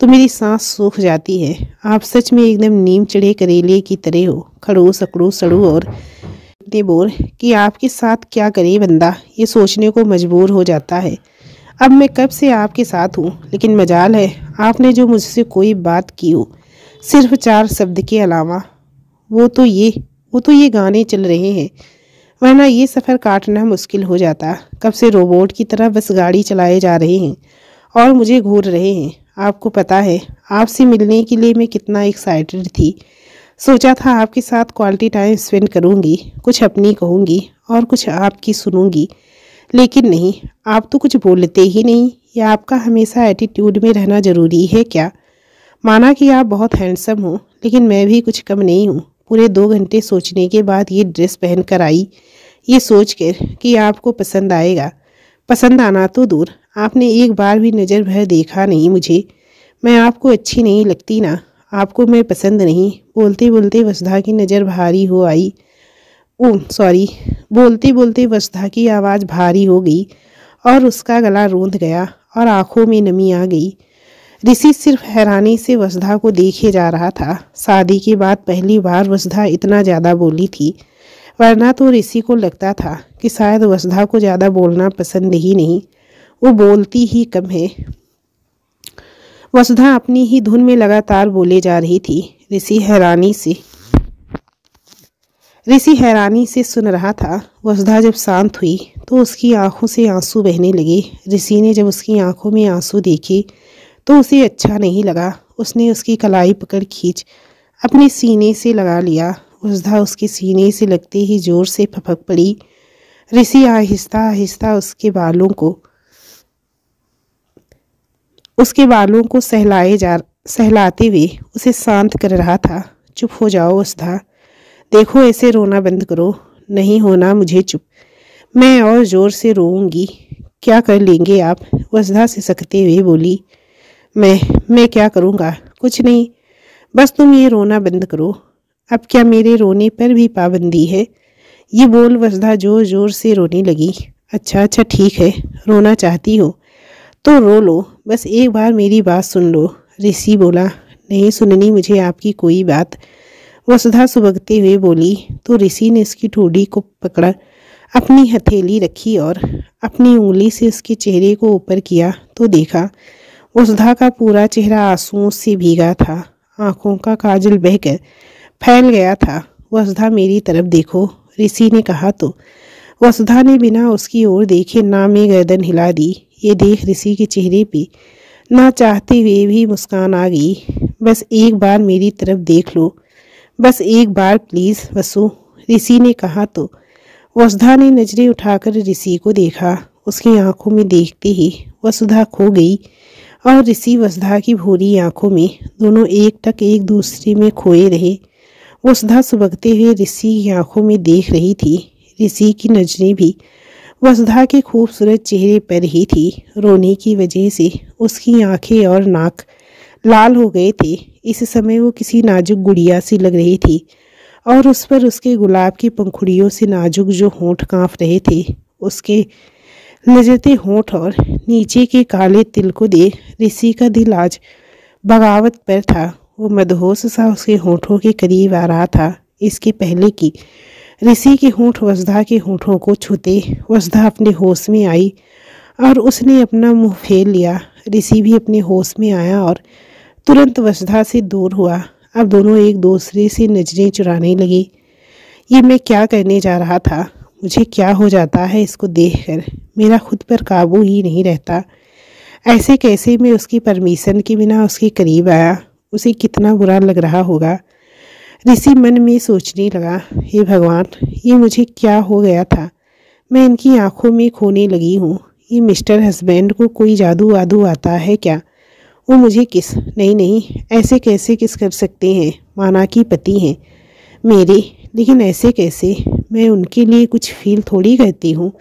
तो मेरी सांस सूख जाती है आप सच में एकदम नीम चढ़े करेले की तरह हो खड़ूस अकड़ू सड़ू और इतने बोर कि आपके साथ क्या करे बंदा ये सोचने को मजबूर हो जाता है अब मैं कब से आपके साथ हूँ लेकिन मजाल है आपने जो मुझसे कोई बात की हो सिर्फ चार शब्द के अलावा वो तो ये वो तो ये गाने चल रहे हैं वरना ये सफ़र काटना मुश्किल हो जाता कब से रोबोट की तरह बस गाड़ी चलाए जा रहे हैं और मुझे घूर रहे हैं आपको पता है आपसे मिलने के लिए मैं कितना एक्साइटेड थी सोचा था आपके साथ क्वालिटी टाइम स्पेंड करूँगी कुछ अपनी कहूँगी और कुछ आपकी सुनूँगी लेकिन नहीं आप तो कुछ बोलते ही नहीं या आपका हमेशा एटीट्यूड में रहना ज़रूरी है क्या माना कि आप बहुत हैंडसम हो लेकिन मैं भी कुछ कम नहीं हूँ पूरे दो घंटे सोचने के बाद ये ड्रेस पहन कर आई ये सोच कर कि आपको पसंद आएगा पसंद आना तो दूर आपने एक बार भी नज़र भर देखा नहीं मुझे मैं आपको अच्छी नहीं लगती ना आपको मैं पसंद नहीं बोलते बोलते वसुधा की नज़र भारी हो आई ओ सॉरी बोलते बोलते वसुधा की आवाज़ भारी हो गई और उसका गला रोंद गया और आंखों में नमी आ गई ऋषि सिर्फ हैरानी से वसुधा को देखे जा रहा था शादी के बाद पहली बार वसुधा इतना ज़्यादा बोली थी वरना तो ऋषि को लगता था कि शायद वसुधा को ज़्यादा बोलना पसंद ही नहीं वो बोलती ही कम है वसुधा अपनी ही धुन में लगातार बोले जा रही थी ऋषि हैरानी से ऋषि हैरानी से सुन रहा था वसुधा जब शांत हुई तो उसकी आंखों से आंसू बहने लगे ऋषि ने जब उसकी आंखों में आंसू देखे तो उसे अच्छा नहीं लगा उसने उसकी कलाई पकड़ खींच अपने सीने से लगा लिया वसुधा उसके सीने से लगते ही जोर से फपक पड़ी ऋषि आहिस्ता आहिस्ता उसके बालों को उसके बालों को सहलाए जा सहलाते हुए उसे शांत कर रहा था चुप हो जाओ उसधा देखो ऐसे रोना बंद करो नहीं होना मुझे चुप मैं और ज़ोर से रोऊंगी क्या कर लेंगे आप वसधा से सकते हुए बोली मैं मैं क्या करूँगा कुछ नहीं बस तुम ये रोना बंद करो अब क्या मेरे रोने पर भी पाबंदी है ये बोल वसधा जोर जोर से रोने लगी अच्छा अच्छा ठीक है रोना चाहती हो तो रो लो बस एक बार मेरी बात सुन लो ऋषि बोला नहीं सुननी मुझे आपकी कोई बात वसुधा सुबकते हुए बोली तो ऋषि ने उसकी ठोड़ी को पकड़ा अपनी हथेली रखी और अपनी उंगली से उसके चेहरे को ऊपर किया तो देखा वसुधा का पूरा चेहरा आंसुओं से भीगा था आंखों का काजल बहकर फैल गया था वसुधा मेरी तरफ देखो ऋषि ने कहा तो वसुधा ने बिना उसकी ओर देखे नामे गर्दन हिला दी ये देख ऋषि के चेहरे पे ना चाहते हुए भी मुस्कान आ गई बस एक बार मेरी तरफ देख लो बस एक बार प्लीज़ वसु ऋषि ने कहा तो वसुधा ने नजरें उठाकर ऋषि को देखा उसकी आंखों में देखते ही वसुधा खो गई और ऋषि वसुधा की भूरी आंखों में दोनों एक टक एक दूसरे में खोए रहे वसुधा सुबकते हुए ऋषि की आंखों में देख रही थी ऋषि की नजरें भी वसुधा के खूबसूरत चेहरे पर ही थी रोने की वजह से उसकी आंखें और नाक लाल हो गए थे इस समय वो किसी नाजुक गुड़िया सी लग रही थी और उस पर उसके गुलाब की पंखुड़ियों से नाजुक जो होंठ कांप रहे थे उसके लजते होंठ और नीचे के काले तिल को दे ऋषि का दिल आज बगावत पर था वो मदहोश सा उसके होठों के करीब आ रहा था इसके पहले की ऋषि के होंठ वसधा के होंठों को छूते वसधा अपने होश में आई और उसने अपना मुंह फेर लिया ऋषि भी अपने होश में आया और तुरंत वसधा से दूर हुआ अब दोनों एक दूसरे से नजरें चुराने लगी ये मैं क्या करने जा रहा था मुझे क्या हो जाता है इसको देखकर मेरा खुद पर काबू ही नहीं रहता ऐसे कैसे मैं उसकी परमिशन के बिना उसके करीब आया उसे कितना बुरा लग रहा होगा ऋषि मन में सोचने लगा हे भगवान ये मुझे क्या हो गया था मैं इनकी आंखों में खोने लगी हूँ ये मिस्टर हस्बैंड को कोई जादू वादू आता है क्या वो मुझे किस नहीं नहीं ऐसे कैसे किस कर सकते हैं माना कि पति हैं मेरे लेकिन ऐसे कैसे मैं उनके लिए कुछ फील थोड़ी करती हूँ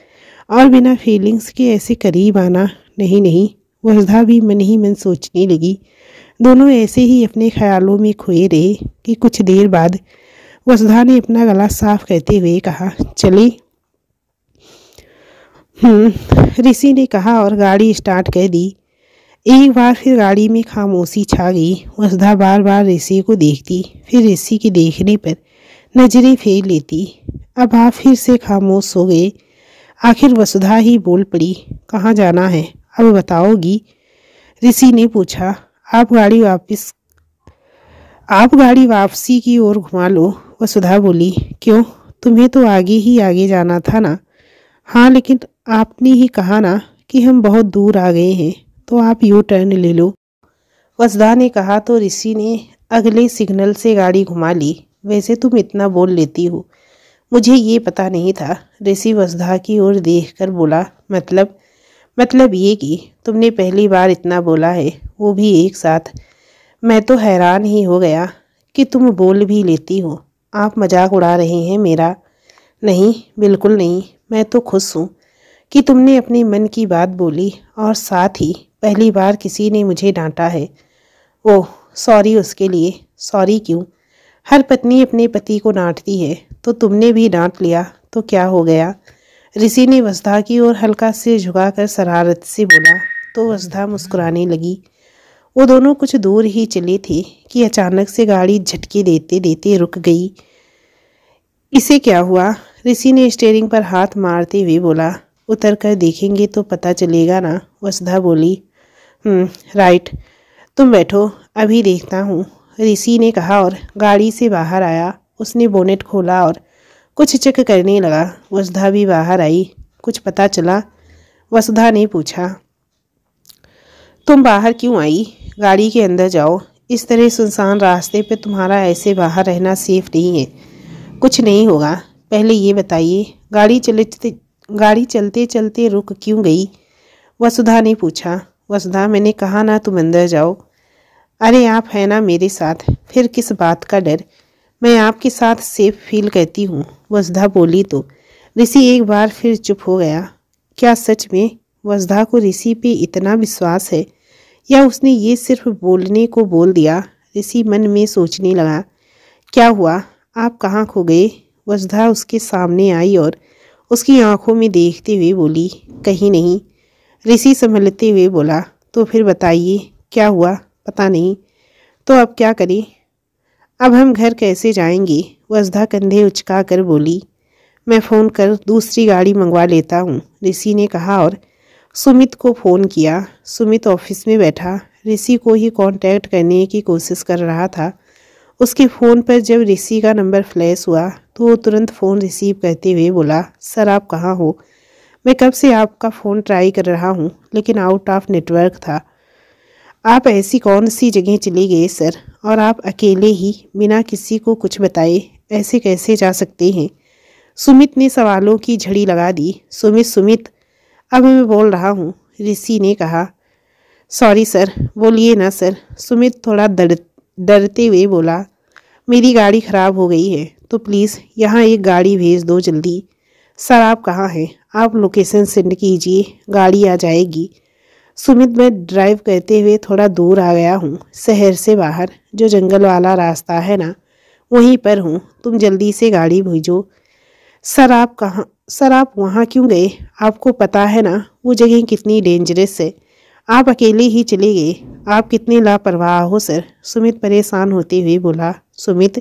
और बिना फीलिंग्स के ऐसे करीब आना नहीं नहीं वर्धा भी मन ही मन सोचने लगी दोनों ऐसे ही अपने ख्यालों में खोए रहे कि कुछ देर बाद वसुधा ने अपना गला साफ करते हुए कहा चले हम्म, ऋषि ने कहा और गाड़ी स्टार्ट कर दी एक बार फिर गाड़ी में खामोशी छा गई वसुधा बार बार ऋषि को देखती फिर ऋषि के देखने पर नजरें फेर लेती अब आप फिर से खामोश हो गए आखिर वसुधा ही बोल पड़ी कहाँ जाना है अब बताओगी ऋषि ने पूछा आप गाड़ी वापस आप गाड़ी वापसी की ओर घुमा लो वसुधा बोली क्यों तुम्हें तो आगे ही आगे जाना था ना हाँ लेकिन आपने ही कहा ना कि हम बहुत दूर आ गए हैं तो आप यू टर्न ले लो वसुधा ने कहा तो ऋषि ने अगले सिग्नल से गाड़ी घुमा ली वैसे तुम इतना बोल लेती हो मुझे ये पता नहीं था ऋषि वसुधा की ओर देख कर बोला मतलब मतलब ये कि तुमने पहली बार इतना बोला है वो भी एक साथ मैं तो हैरान ही हो गया कि तुम बोल भी लेती हो आप मजाक उड़ा रहे हैं मेरा नहीं बिल्कुल नहीं मैं तो खुश हूँ कि तुमने अपने मन की बात बोली और साथ ही पहली बार किसी ने मुझे डांटा है ओह सॉरी उसके लिए सॉरी क्यों हर पत्नी अपने पति को डांटती है तो तुमने भी डांट लिया तो क्या हो गया ऋषि ने वसुधा की ओर हल्का सिर झुकाकर शरारत से बोला तो वसधा मुस्कुराने लगी वो दोनों कुछ दूर ही चले थे कि अचानक से गाड़ी झटके देते देते रुक गई इसे क्या हुआ ऋषि ने स्टेयरिंग पर हाथ मारते हुए बोला उतर कर देखेंगे तो पता चलेगा ना वसधा बोली राइट हम्म, तुम बैठो अभी देखता हूँ ऋषि ने कहा और गाड़ी से बाहर आया उसने बोनेट खोला और कुछ चेक करने लगा वसुधा भी बाहर आई कुछ पता चला वसुधा ने पूछा तुम बाहर क्यों आई गाड़ी के अंदर जाओ इस तरह सुनसान रास्ते पे तुम्हारा ऐसे बाहर रहना सेफ नहीं है कुछ नहीं होगा पहले ये बताइए गाड़ी चलते गाड़ी चलते चलते रुक क्यों गई वसुधा ने पूछा वसुधा मैंने कहा ना तुम अंदर जाओ अरे आप है ना मेरे साथ फिर किस बात का डर मैं आपके साथ सेफ फील करती हूँ वसुधा बोली तो ऋषि एक बार फिर चुप हो गया क्या सच में वजदा को ऋषि पे इतना विश्वास है या उसने ये सिर्फ बोलने को बोल दिया ऋषि मन में सोचने लगा क्या हुआ आप कहाँ खो गए वजदा उसके सामने आई और उसकी आंखों में देखते हुए बोली कहीं नहीं ऋषि संभलते हुए बोला तो फिर बताइए क्या हुआ पता नहीं तो अब क्या करें अब हम घर कैसे जाएंगे वजदा कंधे उचका कर बोली मैं फ़ोन कर दूसरी गाड़ी मंगवा लेता हूँ ऋषि ने कहा और सुमित को फ़ोन किया सुमित ऑफिस में बैठा ऋषि को ही कांटेक्ट करने की कोशिश कर रहा था उसके फ़ोन पर जब ऋषि का नंबर फ्लैश हुआ तो वो तुरंत फ़ोन रिसीव करते हुए बोला सर आप कहाँ हो मैं कब से आपका फ़ोन ट्राई कर रहा हूँ लेकिन आउट ऑफ नेटवर्क था आप ऐसी कौन सी जगह चले गए सर और आप अकेले ही बिना किसी को कुछ बताए ऐसे कैसे जा सकते हैं सुमित ने सवालों की झड़ी लगा दी सुमित सुमित अभी मैं बोल रहा हूँ ऋषि ने कहा सॉरी सर बोलिए ना सर सुमित थोड़ा डर डरते हुए बोला मेरी गाड़ी ख़राब हो गई है तो प्लीज़ यहाँ एक गाड़ी भेज दो जल्दी सर आप कहाँ हैं आप लोकेशन सेंड कीजिए गाड़ी आ जाएगी सुमित मैं ड्राइव करते हुए थोड़ा दूर आ गया हूँ शहर से बाहर जो जंगल वाला रास्ता है ना वहीं पर हूँ तुम जल्दी से गाड़ी भेजो सर आप कहाँ सर आप वहाँ क्यों गए आपको पता है ना वो जगह कितनी डेंजरस है आप अकेले ही चले गए आप कितने लापरवाह हो सर सुमित परेशान होते हुए बोला सुमित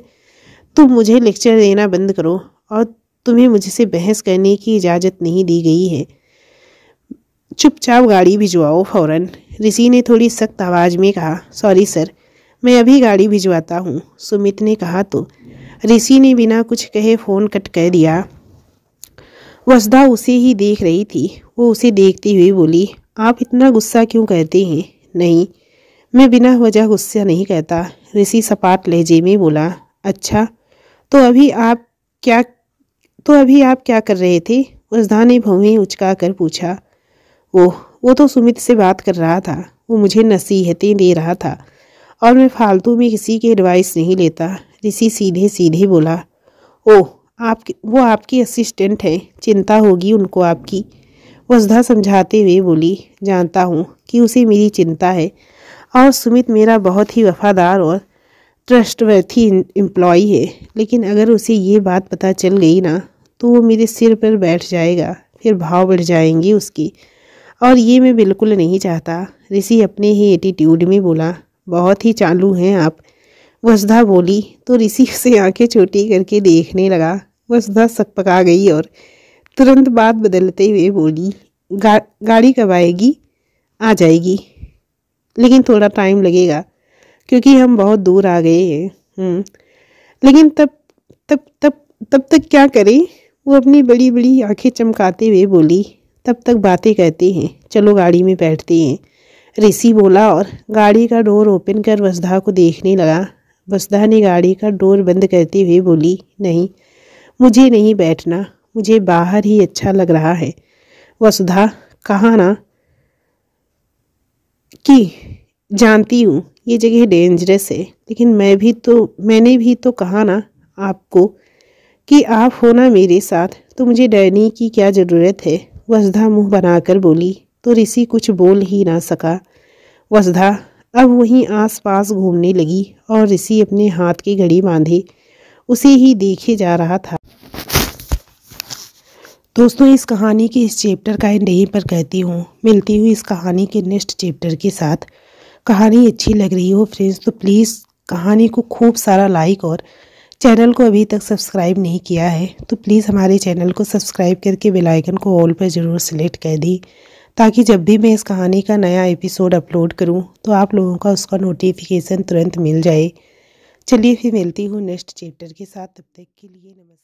तुम मुझे लेक्चर देना बंद करो और तुम्हें मुझसे बहस करने की इजाज़त नहीं दी गई है चुपचाप गाड़ी भिजवाओ फौरन ऋषि ने थोड़ी सख्त आवाज़ में कहा सॉरी सर मैं अभी गाड़ी भिजवाता हूँ सुमित ने कहा तो ऋषि ने बिना कुछ कहे फ़ोन कट कर दिया वसदा उसे ही देख रही थी वो उसे देखती हुई बोली आप इतना गुस्सा क्यों कहते हैं नहीं मैं बिना वजह गुस्सा नहीं कहता ऋषि सपाट लहजे में बोला अच्छा तो अभी आप क्या तो अभी आप क्या कर रहे थे वसदा ने भवें उचका कर पूछा ओह वो तो सुमित से बात कर रहा था वो मुझे नसीहतें दे रहा था और मैं फालतू में किसी की एडवाइस नहीं लेता ऋषि सीधे सीधे बोला ओह आप वो आपकी असिस्टेंट हैं चिंता होगी उनको आपकी वसुधा समझाते हुए बोली जानता हूँ कि उसे मेरी चिंता है और सुमित मेरा बहुत ही वफादार और ट्रस्टवर्थी एम्प्लॉय है लेकिन अगर उसे ये बात पता चल गई ना तो वो मेरे सिर पर बैठ जाएगा फिर भाव बढ़ जाएंगे उसकी और ये मैं बिल्कुल नहीं चाहता ऋषि अपने ही एटीट्यूड में बोला बहुत ही चालू हैं आप वसधा बोली तो ऋषि से आंखें छोटी करके देखने लगा वसधा सकपका गई और तुरंत बात बदलते हुए बोली गा, गाड़ी कब आएगी आ जाएगी लेकिन थोड़ा टाइम लगेगा क्योंकि हम बहुत दूर आ गए हैं हम्म। लेकिन तब तब तब तब तक क्या करें वो अपनी बड़ी बड़ी आंखें चमकाते हुए बोली तब तक बातें कहते हैं चलो गाड़ी में बैठते हैं ऋषि बोला और गाड़ी का डोर ओपन कर वसधा को देखने लगा बसदा ने गाड़ी का डोर बंद करते हुए बोली नहीं मुझे नहीं बैठना मुझे बाहर ही अच्छा लग रहा है वसुधा कहा ना कि जानती हूँ ये जगह डेंजरस है लेकिन मैं भी तो मैंने भी तो कहा ना आपको कि आप हो ना मेरे साथ तो मुझे डरने की क्या ज़रूरत है वसधा मुंह बनाकर बोली तो ऋषि कुछ बोल ही ना सका वसुधा अब वहीं आसपास घूमने लगी और ऋषि अपने हाथ की घड़ी बांधे उसे ही देखे जा रहा था दोस्तों इस कहानी के इस चैप्टर का एंड यहीं पर कहती हूँ मिलती हूँ इस कहानी के नेक्स्ट चैप्टर के साथ कहानी अच्छी लग रही हो फ्रेंड्स तो प्लीज़ कहानी को खूब सारा लाइक और चैनल को अभी तक सब्सक्राइब नहीं किया है तो प्लीज़ हमारे चैनल को सब्सक्राइब करके बेल आइकन को ऑल पर ज़रूर सेलेक्ट कर दी ताकि जब भी मैं इस कहानी का नया एपिसोड अपलोड करूं तो आप लोगों का उसका नोटिफिकेशन तुरंत मिल जाए चलिए फिर मिलती हूँ नेक्स्ट चैप्टर के साथ तब तक के लिए नमस्कार